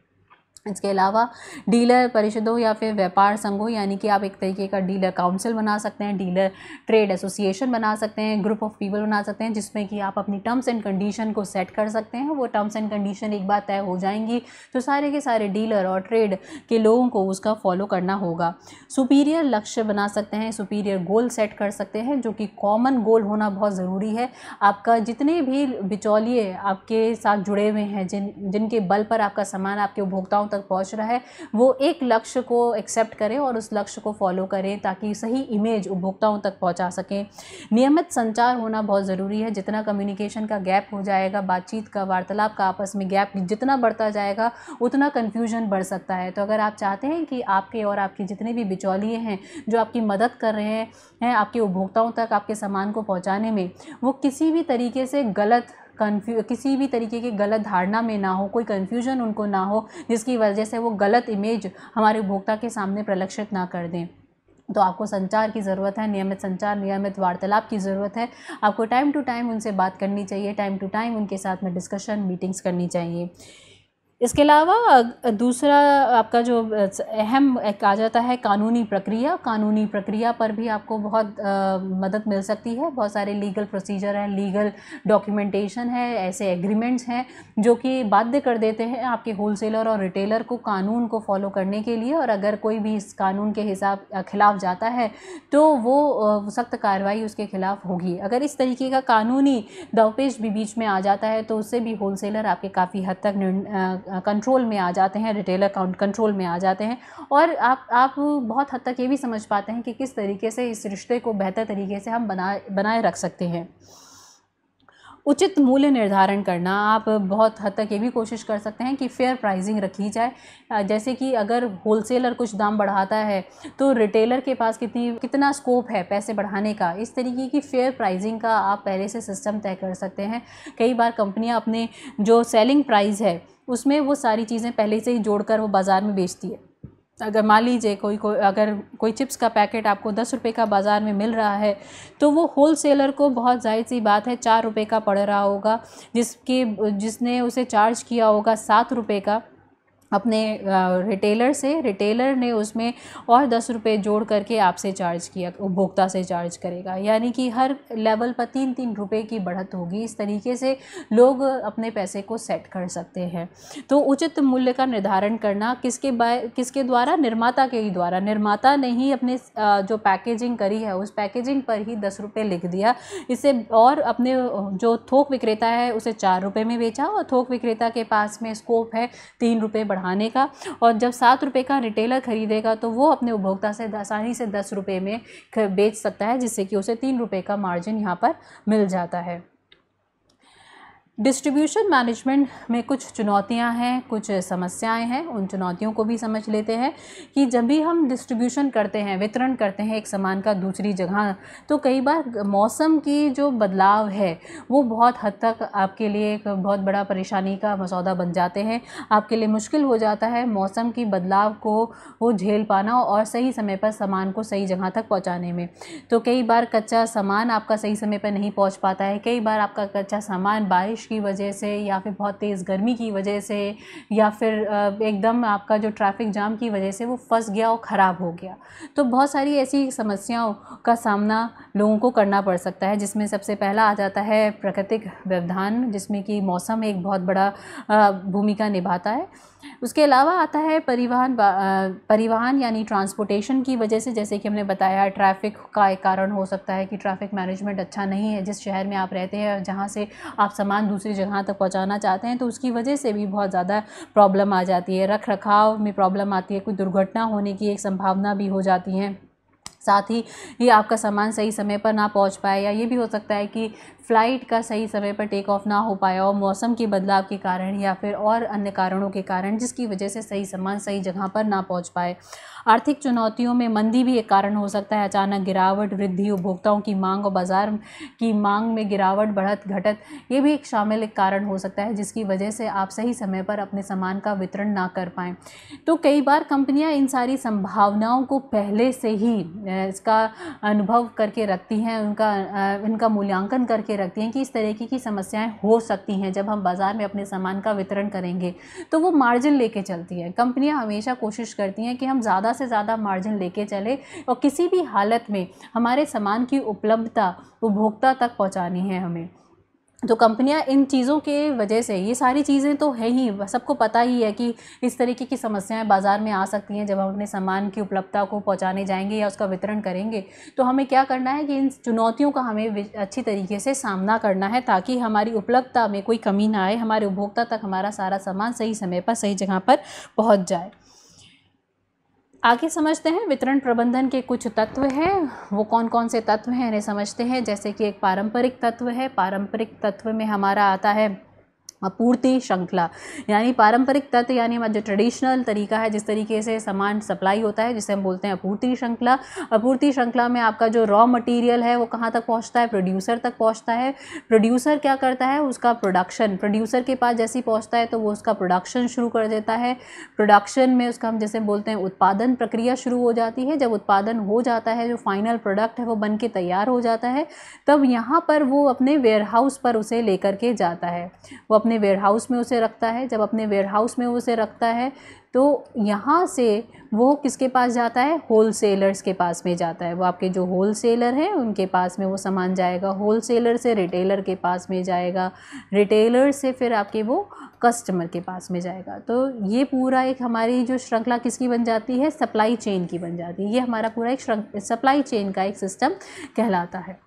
S1: इसके अलावा डीलर परिषदों या फिर व्यापार संघों यानी कि आप एक तरीके का डीलर काउंसिल बना सकते हैं डीलर ट्रेड एसोसिएशन बना सकते हैं ग्रुप ऑफ पीपल बना सकते हैं जिसमें कि आप अपनी टर्म्स एंड कंडीशन को सेट कर सकते हैं वो टर्म्स एंड कंडीशन एक बार तय हो जाएंगी तो सारे के सारे डीलर और ट्रेड के लोगों को उसका फॉलो करना होगा सुपीरियर लक्ष्य बना सकते हैं सुपीरियर गोल सेट कर सकते हैं जो कि कॉमन गोल होना बहुत ज़रूरी है आपका जितने भी बिचौलिए आपके साथ जुड़े हुए हैं जिन जिनके बल पर आपका सामान आपके उपभोक्ताओं तक तक पहुंच रहा है वो एक लक्ष्य को एक्सेप्ट करें और उस लक्ष्य को फॉलो करें ताकि सही इमेज उपभोक्ताओं तक पहुँचा सकें नियमित संचार होना बहुत ज़रूरी है जितना कम्युनिकेशन का गैप हो जाएगा बातचीत का वार्तालाप का आपस में गैप जितना बढ़ता जाएगा उतना कन्फ्यूजन बढ़ सकता है तो अगर आप चाहते हैं कि आपके और आपके जितने भी बिचौलिए हैं जो आपकी मदद कर रहे हैं आपके उपभोक्ताओं तक आपके सामान को पहुँचाने में वो किसी भी तरीके से गलत कन्फ्यू किसी भी तरीके की गलत धारणा में ना हो कोई कन्फ्यूजन उनको ना हो जिसकी वजह से वो गलत इमेज हमारे उपभोक्ता के सामने प्रलक्षित ना कर दें तो आपको संचार की ज़रूरत है नियमित संचार नियमित वार्तालाप की ज़रूरत है आपको टाइम टू टाइम उनसे बात करनी चाहिए टाइम टू टाइम उनके साथ में डिस्कशन मीटिंग्स करनी चाहिए इसके अलावा दूसरा आपका जो अहम कहा जाता है कानूनी प्रक्रिया कानूनी प्रक्रिया पर भी आपको बहुत आ, मदद मिल सकती है बहुत सारे लीगल प्रोसीजर हैं लीगल डॉक्यूमेंटेशन है ऐसे एग्रीमेंट्स हैं जो कि बाध्य कर देते हैं आपके होलसेलर और रिटेलर को कानून को फॉलो करने के लिए और अगर कोई भी इस कानून के हिसाब खिलाफ जाता है तो वो सख्त कार्रवाई उसके खिलाफ होगी अगर इस तरीके का कानूनी दवपेश भी बीच में आ जाता है तो उससे भी होलसेलर आपके काफ़ी हद तक कंट्रोल में आ जाते हैं रिटेलर काउंट कंट्रोल में आ जाते हैं और आप आप बहुत हद तक ये भी समझ पाते हैं कि किस तरीके से इस रिश्ते को बेहतर तरीके से हम बना बनाए रख सकते हैं उचित मूल्य निर्धारण करना आप बहुत हद तक ये भी कोशिश कर सकते हैं कि फेयर प्राइसिंग रखी जाए जैसे कि अगर होलसेलर कुछ दाम बढ़ाता है तो रिटेलर के पास कितनी कितना स्कोप है पैसे बढ़ाने का इस तरीके की फेयर प्राइसिंग का आप पहले से सिस्टम तय कर सकते हैं कई बार कंपनियाँ अपने जो सेलिंग प्राइस है उसमें वो सारी चीज़ें पहले से ही जोड़कर वो बाज़ार में बेचती है अगर मान लीजिए कोई कोई अगर कोई चिप्स का पैकेट आपको दस रुपये का बाज़ार में मिल रहा है तो वो होल सेलर को बहुत जाहिर सी बात है चार रुपये का पड़ रहा होगा जिसके जिसने उसे चार्ज किया होगा सात रुपये का अपने रिटेलर से रिटेलर ने उसमें और दस रुपये जोड़ करके आपसे चार्ज किया उपभोक्ता से चार्ज करेगा यानी कि हर लेवल पर तीन तीन रुपये की बढ़त होगी इस तरीके से लोग अपने पैसे को सेट कर सकते हैं तो उचित मूल्य का निर्धारण करना किसके बाय किसके द्वारा निर्माता के ही द्वारा निर्माता ने ही अपने जो पैकेजिंग करी है उस पैकेजिंग पर ही दस रुपये लिख दिया इससे और अपने जो थोक विक्रेता है उसे चार रुपये में बेचा और थोक विक्रेता के पास में स्कोप है तीन रुपये बढ़ाने का और जब सात रुपये का रिटेलर ख़रीदेगा तो वो अपने उपभोक्ता से आसानी से दस रुपये में बेच सकता है जिससे कि उसे तीन रुपये का मार्जिन यहाँ पर मिल जाता है डिस्ट्रीब्यूशन मैनेजमेंट में कुछ चुनौतियां हैं कुछ समस्याएं हैं उन चुनौतियों को भी समझ लेते हैं कि जब भी हम डिस्ट्रीब्यूशन करते हैं वितरण करते हैं एक सामान का दूसरी जगह तो कई बार मौसम की जो बदलाव है वो बहुत हद तक आपके लिए एक बहुत बड़ा परेशानी का मसौदा बन जाते हैं आपके लिए मुश्किल हो जाता है मौसम की बदलाव को वो झेल पाना और सही समय पर सामान को सही जगह तक पहुँचाने में तो कई बार कच्चा सामान आपका सही समय पर नहीं पहुँच पाता है कई बार आपका कच्चा सामान बारिश बारिश की वजह से या फिर बहुत तेज़ गर्मी की वजह से या फिर एकदम आपका जो ट्रैफिक जाम की वजह से वो फंस गया और ख़राब हो गया तो बहुत सारी ऐसी समस्याओं का सामना लोगों को करना पड़ सकता है जिसमें सबसे पहला आ जाता है प्राकृतिक व्यवधान जिसमें कि मौसम एक बहुत बड़ा भूमिका निभाता है उसके अलावा आता है परिवहन परिवहन यानी ट्रांसपोर्टेशन की वजह से जैसे कि हमने बताया ट्रैफिक का एक कारण हो सकता है कि ट्रैफिक मैनेजमेंट अच्छा नहीं है जिस शहर में आप रहते हैं जहाँ से आप सामान दूसरी जगह तक पहुँचाना चाहते हैं तो उसकी वजह से भी बहुत ज़्यादा प्रॉब्लम आ जाती है रख रखाव में प्रॉब्लम आती है कोई दुर्घटना होने की एक संभावना भी हो जाती है साथ ही ये आपका सामान सही समय पर ना पहुंच पाए या ये भी हो सकता है कि फ़्लाइट का सही समय पर टेक ऑफ ना हो पाया और मौसम के बदलाव के कारण या फिर और अन्य कारणों के कारण जिसकी वजह से सही सामान सही जगह पर ना पहुंच पाए आर्थिक चुनौतियों में मंदी भी एक कारण हो सकता है अचानक गिरावट वृद्धि उपभोक्ताओं की मांग और बाज़ार की मांग में गिरावट बढ़त घटत ये भी एक शामिल एक कारण हो सकता है जिसकी वजह से आप सही समय पर अपने सामान का वितरण ना कर पाएँ तो कई बार कंपनियाँ इन सारी संभावनाओं को पहले से ही इसका अनुभव करके रखती हैं उनका इनका मूल्यांकन करके रखती हैं कि इस तरीके की समस्याएं हो सकती हैं जब हम बाज़ार में अपने सामान का वितरण करेंगे तो वो मार्जिन लेके चलती हैं कंपनियां हमेशा कोशिश करती हैं कि हम ज़्यादा से ज़्यादा मार्जिन लेके चले और किसी भी हालत में हमारे सामान की उपलब्धता उपभोक्ता तक पहुँचानी है हमें तो कंपनियां इन चीज़ों के वजह से ये सारी चीज़ें तो है ही सबको पता ही है कि इस तरीके की समस्याएं बाज़ार में आ सकती हैं जब हम अपने सामान की उपलब्धता को पहुंचाने जाएंगे या उसका वितरण करेंगे तो हमें क्या करना है कि इन चुनौतियों का हमें अच्छी तरीके से सामना करना है ताकि हमारी उपलब्धता में कोई कमी ना आए हमारे उपभोक्ता तक हमारा सारा सामान सही समय पर सही जगह पर पहुँच जाए आगे समझते हैं वितरण प्रबंधन के कुछ तत्व हैं वो कौन कौन से तत्व हैं इन्हें समझते हैं जैसे कि एक पारंपरिक तत्व है पारंपरिक तत्व में हमारा आता है आपूर्ति श्रृंखला यानी पारंपरिक तत्व यानी जो ट्रेडिशनल तरीका है जिस तरीके से सामान सप्लाई होता है जिसे हम बोलते हैं आपूर्ति श्रृंखला आपूर्ति श्रृंखला में आपका जो रॉ मटेरियल है वो कहाँ तक पहुँचता है प्रोड्यूसर तक पहुँचता है प्रोड्यूसर क्या करता है उसका प्रोडक्शन प्रोड्यूसर के पास जैसे ही पहुँचता है तो वो उसका प्रोडक्शन शुरू कर देता है प्रोडक्शन में उसका हम जैसे बोलते हैं उत्पादन प्रक्रिया शुरू हो जाती है जब उत्पादन हो जाता है जो फाइनल प्रोडक्ट है वो बन के तैयार हो जाता है तब यहाँ पर वो अपने वेयरहाउस पर उसे लेकर के जाता है वो अपने अपने वेयरहाउस में उसे रखता है जब अपने वेयरहाउस में उसे रखता है तो यहाँ से वो किसके पास जाता है होल सेलर्स के पास में जाता है वो आपके जो होल सेलर हैं उनके पास में वो सामान जाएगा होल सेलर से रिटेलर के पास में जाएगा रिटेलर से फिर आपके वो कस्टमर के पास में जाएगा तो ये पूरा एक हमारी जो श्रृंखला किसकी बन जाती है सप्लाई चेन की बन जाती है ये हमारा पूरा एक सप्लाई चेन का एक सिस्टम कहलाता है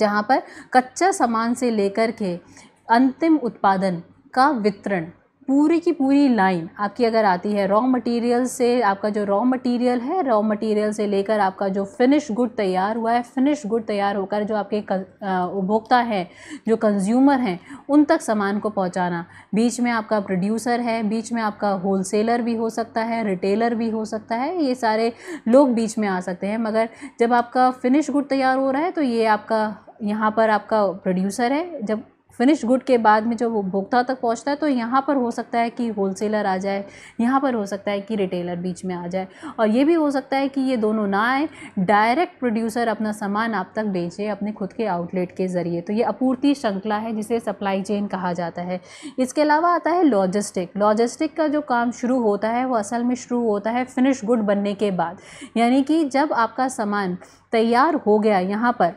S1: जहाँ पर कच्चा सामान से लेकर के अंतिम उत्पादन का वितरण पूरी की पूरी लाइन आपकी अगर आती है रॉ मटेरियल से आपका जो रॉ मटेरियल है रॉ मटेरियल से लेकर आपका जो फिनिश गुड तैयार हुआ है फिनिश गुड तैयार होकर जो आपके उपभोक्ता हैं जो कंज्यूमर हैं उन तक सामान को पहुंचाना बीच में आपका प्रोड्यूसर है बीच में आपका होलसेलर भी हो सकता है रिटेलर भी हो सकता है ये सारे लोग बीच में आ सकते हैं मगर जब आपका फिनिश गुड तैयार हो रहा है तो ये आपका यहाँ पर आपका प्रोड्यूसर है जब फिनिश गुड के बाद में जब उपभोक्ता तक पहुंचता है तो यहाँ पर हो सकता है कि होलसेलर आ जाए यहाँ पर हो सकता है कि रिटेलर बीच में आ जाए और ये भी हो सकता है कि ये दोनों ना आए डायरेक्ट प्रोड्यूसर अपना सामान आप तक बेचे अपने खुद के आउटलेट के ज़रिए तो ये आपूर्ति श्रृंखला है जिसे सप्लाई चेन कहा जाता है इसके अलावा आता है लॉजिस्टिक लॉजिस्टिक का जो काम शुरू होता है वो असल में शुरू होता है फिनिश गुड बनने के बाद यानी कि जब आपका सामान तैयार हो गया यहाँ पर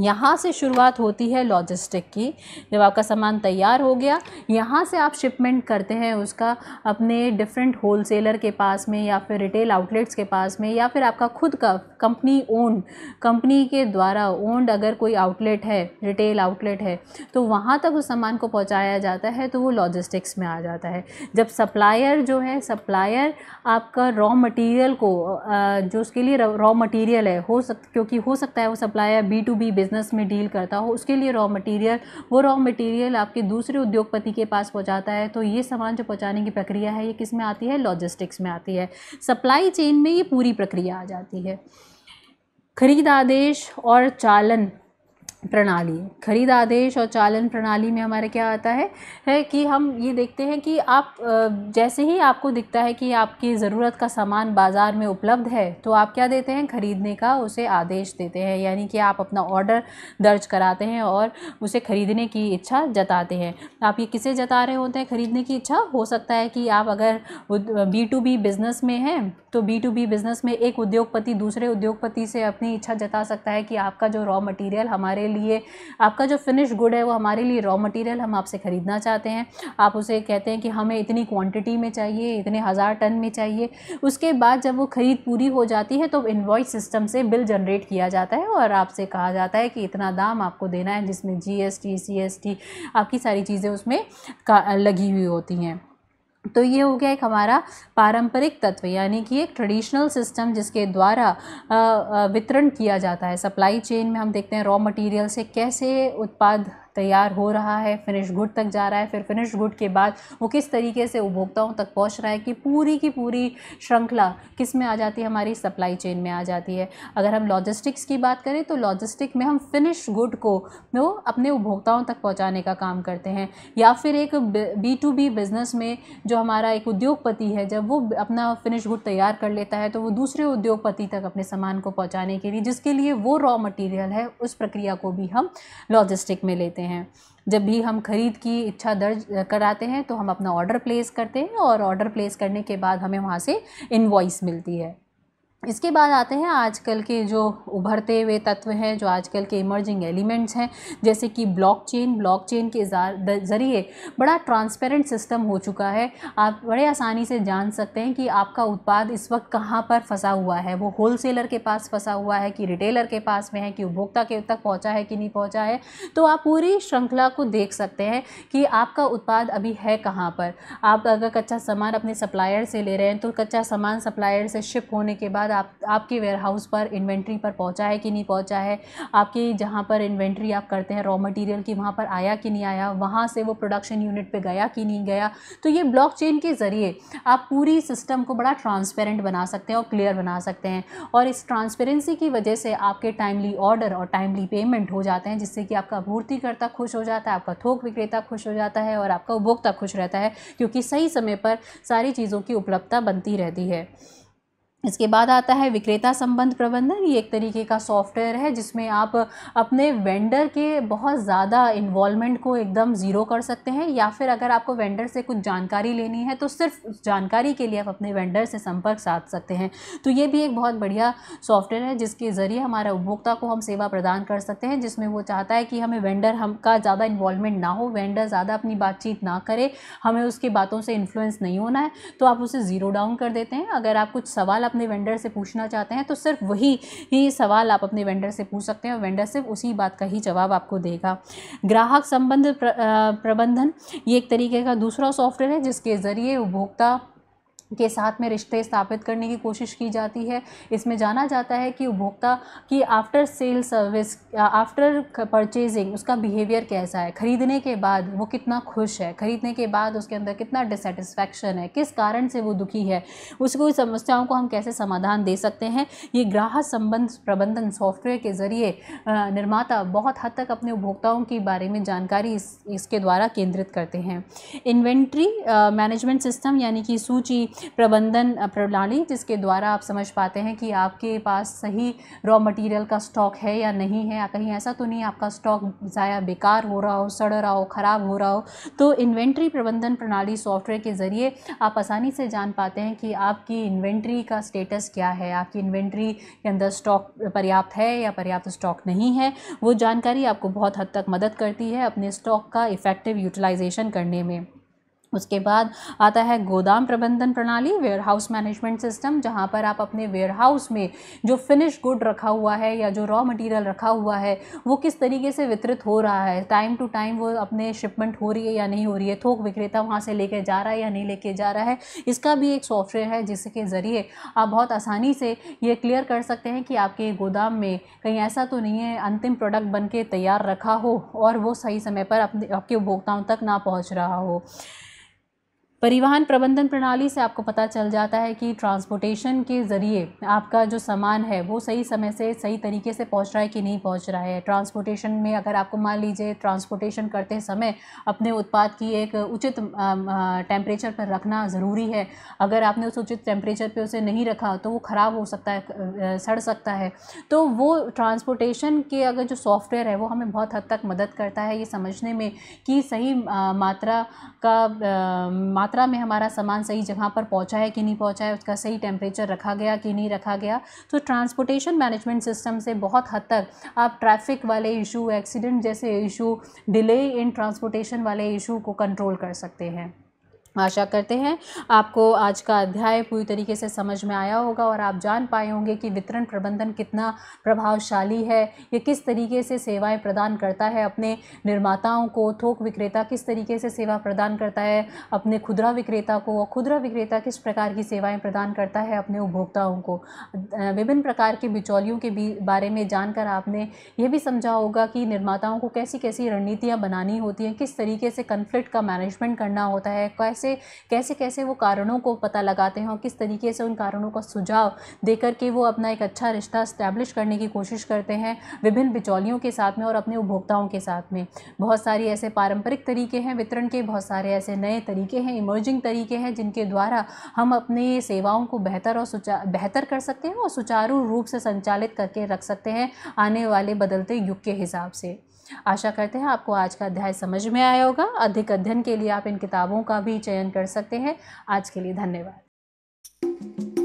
S1: यहाँ से शुरुआत होती है लॉजिस्टिक की जब आपका सामान तैयार हो गया यहाँ से आप शिपमेंट करते हैं उसका अपने डिफरेंट होलसेलर के पास में या फिर रिटेल आउटलेट्स के पास में या फिर आपका खुद का कंपनी ओन कंपनी के द्वारा ओन्ड अगर कोई आउटलेट है रिटेल आउटलेट है तो वहाँ तक उस सामान को पहुँचाया जाता है तो वो लॉजिस्टिक्स में आ जाता है जब सप्लायर जो है सप्लायर आपका रॉ मटीरियल को जो उसके लिए रॉ मटीरियल है हो सक क्योंकि हो सकता है वो supplier B to B business में डील करता हो उसके लिए रॉ मटेरियल वो रॉ मटेरियल आपके दूसरे उद्योगपति के पास पहुँचाता है तो ये सामान जो पहुँचाने की प्रक्रिया है ये किस में आती है लॉजिस्टिक्स में आती है सप्लाई चेन में ये पूरी प्रक्रिया आ जाती है खरीद आदेश और चालन प्रणाली खरीद आदेश और चालन प्रणाली में हमारे क्या आता है है कि हम ये देखते हैं कि आप जैसे ही आपको दिखता है कि आपकी ज़रूरत का सामान बाज़ार में उपलब्ध है तो आप क्या देते हैं ख़रीदने का उसे आदेश देते हैं यानी कि आप अपना ऑर्डर दर्ज कराते हैं और उसे ख़रीदने की इच्छा जताते हैं आप ये किसे जता रहे होते हैं ख़रीदने की इच्छा हो सकता है कि आप अगर बी टू बी बिज़नेस में हैं तो बी टू बी बिज़नेस में एक उद्योगपति दूसरे उद्योगपति से अपनी इच्छा जता सकता है कि आपका जो रॉ मटेरियल हमारे लिए आपका जो फिनिश गुड है वो हमारे लिए रॉ मटेरियल हम आपसे ख़रीदना चाहते हैं आप उसे कहते हैं कि हमें इतनी क्वांटिटी में चाहिए इतने हज़ार टन में चाहिए उसके बाद जब वो ख़रीद पूरी हो जाती है तो इन्वॉइस सिस्टम से बिल जनरेट किया जाता है और आपसे कहा जाता है कि इतना दाम आपको देना है जिसमें G S T C S T आपकी सारी चीज़ें उसमें लगी हुई होती हैं तो ये हो गया एक हमारा पारंपरिक तत्व यानी कि एक ट्रेडिशनल सिस्टम जिसके द्वारा वितरण किया जाता है सप्लाई चेन में हम देखते हैं रॉ मटेरियल से कैसे उत्पाद तैयार हो रहा है फिनिश गुड तक जा रहा है फिर फिनिश गुड के बाद वो किस तरीके से उपभोक्ताओं तक पहुँच रहा है कि पूरी की पूरी श्रृंखला किस में आ जाती है हमारी सप्लाई चेन में आ जाती है अगर हम लॉजिस्टिक्स की बात करें तो लॉजिस्टिक में हम फिनिश गुड को वो अपने उपभोक्ताओं तक पहुँचाने का काम करते हैं या फिर एक बी टू बी बिज़नेस में जो हमारा एक उद्योगपति है जब वो अपना फिनिश गुड तैयार कर लेता है तो वो दूसरे उद्योगपति तक अपने सामान को पहुँचाने के लिए जिसके लिए वो रॉ मटेरियल है उस प्रक्रिया को भी हम लॉजिस्टिक में लेते हैं करते हैं जब भी हम ख़रीद की इच्छा दर्ज कराते हैं तो हम अपना ऑर्डर प्लेस करते हैं और ऑर्डर प्लेस करने के बाद हमें वहाँ से इन्वॉइस मिलती है इसके बाद आते हैं आजकल के जो उभरते हुए तत्व हैं जो आजकल के इमर्जिंग एलिमेंट्स हैं जैसे कि ब्लॉकचेन ब्लॉकचेन के ज़रिए बड़ा ट्रांसपेरेंट सिस्टम हो चुका है आप बड़े आसानी से जान सकते हैं कि आपका उत्पाद इस वक्त कहाँ पर फंसा हुआ है वो होलसेलर के पास फंसा हुआ है कि रिटेलर के पास में है कि उपभोक्ता के तक पहुँचा है कि नहीं पहुँचा है तो आप पूरी श्रृंखला को देख सकते हैं कि आपका उत्पाद अभी है कहाँ पर आप अगर कच्चा सामान अपने सप्लायर से ले रहे हैं तो कच्चा सामान सप्लायर से शिप होने के बाद आप आपके वेयरहाउस पर इन्वेंट्री पर पहुंचा है कि नहीं पहुंचा है आपकी जहां पर इन्वेंट्री आप करते हैं रॉ मटेरियल की वहां पर आया कि नहीं आया वहां से वो प्रोडक्शन यूनिट पे गया कि नहीं गया तो ये ब्लॉकचेन के ज़रिए आप पूरी सिस्टम को बड़ा ट्रांसपेरेंट बना सकते हैं और क्लियर बना सकते हैं और इस ट्रांसपेरेंसी की वजह से आपके टाइमली ऑर्डर और टाइमली पेमेंट हो जाते हैं जिससे कि आपका आपूर्तिकर्ता खुश हो जाता है आपका थोक विक्रेता खुश हो जाता है और आपका उपभोक्ता खुश रहता है क्योंकि सही समय पर सारी चीज़ों की उपलब्धता बनती रहती है इसके बाद आता है विक्रेता संबंध प्रबंधन ये एक तरीके का सॉफ्टवेयर है जिसमें आप अपने वेंडर के बहुत ज़्यादा इन्वॉलमेंट को एकदम ज़ीरो कर सकते हैं या फिर अगर आपको वेंडर से कुछ जानकारी लेनी है तो सिर्फ उस जानकारी के लिए आप अपने वेंडर से संपर्क साध सकते हैं तो ये भी एक बहुत बढ़िया सॉफ्टवेयर है जिसके ज़रिए हमारा उपभोक्ता को हम सेवा प्रदान कर सकते हैं जिसमें वो चाहता है कि हमें वेंडर हम का ज़्यादा इन्वॉलमेंट ना हो वेंडर ज़्यादा अपनी बातचीत ना करे हमें उसकी बातों से इन्फ्लुएंस नहीं होना है तो आप उसे ज़ीरो डाउन कर देते हैं अगर आप कुछ सवाल अपने वेंडर से पूछना चाहते हैं तो सिर्फ वही ही सवाल आप अपने वेंडर से पूछ सकते हैं और वेंडर सिर्फ उसी बात का ही जवाब आपको देगा ग्राहक संबंध प्र, प्रबंधन ये एक तरीके का दूसरा सॉफ्टवेयर है जिसके ज़रिए उपभोक्ता के साथ में रिश्ते स्थापित करने की कोशिश की जाती है इसमें जाना जाता है कि उपभोक्ता की after sale service after purchasing उसका बिहेवियर कैसा है ख़रीदने के बाद वो कितना खुश है ख़रीदने के बाद उसके अंदर कितना डिसटिस्फैक्शन है किस कारण से वो दुखी है उसको समस्याओं को हम कैसे समाधान दे सकते हैं ये ग्राहक संबंध प्रबंधन सॉफ्टवेयर के ज़रिए निर्माता बहुत हद तक अपने उपभोक्ताओं के बारे में जानकारी इस, इसके द्वारा केंद्रित करते हैं इन्वेंट्री मैनेजमेंट सिस्टम यानी कि सूची प्रबंधन प्रणाली जिसके द्वारा आप समझ पाते हैं कि आपके पास सही रॉ मटेरियल का स्टॉक है या नहीं है कहीं ऐसा तो नहीं आपका स्टॉक ज़ाया बेकार हो रहा हो सड़ रहा हो ख़राब हो रहा हो तो इन्वेंट्री प्रबंधन प्रणाली सॉफ्टवेयर के ज़रिए आप आसानी से जान पाते हैं कि आपकी इन्वेंट्री का स्टेटस क्या है आपकी इन्वेंट्री के अंदर स्टॉक पर्याप्त है या पर्याप्त स्टॉक नहीं है वो जानकारी आपको बहुत हद तक मदद करती है अपने स्टॉक का इफ़ेक्टिव यूटिलाइजेशन करने में उसके बाद आता है गोदाम प्रबंधन प्रणाली वेयरहाउस मैनेजमेंट सिस्टम जहाँ पर आप अपने वेयरहाउस में जो फिनिश गुड रखा हुआ है या जो रॉ मटेरियल रखा हुआ है वो किस तरीके से वितरित हो रहा है टाइम टू टाइम वो अपने शिपमेंट हो रही है या नहीं हो रही है थोक विक्रेता वहाँ से लेके जा रहा है या नहीं लेके जा रहा है इसका भी एक सॉफ्टवेयर है जिसके ज़रिए आप बहुत आसानी से ये क्लियर कर सकते हैं कि आपके गोदाम में कहीं ऐसा तो नहीं है अंतिम प्रोडक्ट बन के तैयार रखा हो और वो सही समय पर अपने आपके उपभोक्ताओं तक ना पहुँच रहा हो परिवहन प्रबंधन प्रणाली से आपको पता चल जाता है कि ट्रांसपोर्टेशन के ज़रिए आपका जो सामान है वो सही समय से सही तरीके से पहुंच रहा है कि नहीं पहुंच रहा है ट्रांसपोर्टेशन में अगर आपको मान लीजिए ट्रांसपोर्टेशन करते समय अपने उत्पाद की एक उचित टेम्परेचर पर रखना ज़रूरी है अगर आपने उस उचित टेम्परेचर पर उसे नहीं रखा तो वो ख़राब हो सकता है सड़ सकता है तो वो ट्रांसपोर्टेशन के अगर जो सॉफ्टवेयर है वो हमें बहुत हद तक मदद करता है ये समझने में कि सही मात्रा का मात्रा मात्रा में हमारा सामान सही जगह पर पहुँचा है कि नहीं पहुँचा है उसका सही टेम्परेचर रखा गया कि नहीं रखा गया तो ट्रांसपोर्टेशन मैनेजमेंट सिस्टम से बहुत हद तक आप ट्रैफिक वाले इशू एक्सीडेंट जैसे इशू डिले इन ट्रांसपोर्टेशन वाले इशू को कंट्रोल कर सकते हैं आशा करते हैं आपको आज का अध्याय पूरी तरीके से समझ में आया होगा और आप जान पाए होंगे कि वितरण प्रबंधन कितना प्रभावशाली है ये किस तरीके से सेवाएं प्रदान करता है अपने निर्माताओं को थोक विक्रेता किस तरीके से सेवा प्रदान करता है अपने खुदरा विक्रेता को और खुदरा विक्रेता किस प्रकार की सेवाएँ प्रदान करता है अपने उपभोक्ताओं को विभिन्न प्रकार के बिचौलियों के बारे में जानकर आपने ये भी समझा होगा कि निर्माताओं को कैसी कैसी रणनीतियाँ बनानी होती हैं किस तरीके से कन्फ्लिक्ट का मैनेजमेंट करना होता है कैसे से कैसे कैसे वो कारणों को पता लगाते हैं और किस तरीके से उन कारणों का सुझाव दे करके वो अपना एक अच्छा रिश्ता इस्टेब्लिश करने की कोशिश करते हैं विभिन्न बिचौलियों के साथ में और अपने उपभोक्ताओं के साथ में बहुत सारे ऐसे पारंपरिक तरीके हैं वितरण के बहुत सारे ऐसे नए तरीके हैं इमर्जिंग तरीके हैं जिनके द्वारा हम अपने सेवाओं को बेहतर और सुचा बेहतर कर सकते हैं और सुचारू रूप से संचालित करके रख सकते हैं आने वाले बदलते युग के हिसाब से आशा करते हैं आपको आज का अध्याय समझ में आया होगा अधिक अध्ययन के लिए आप इन किताबों का भी चयन कर सकते हैं आज के लिए धन्यवाद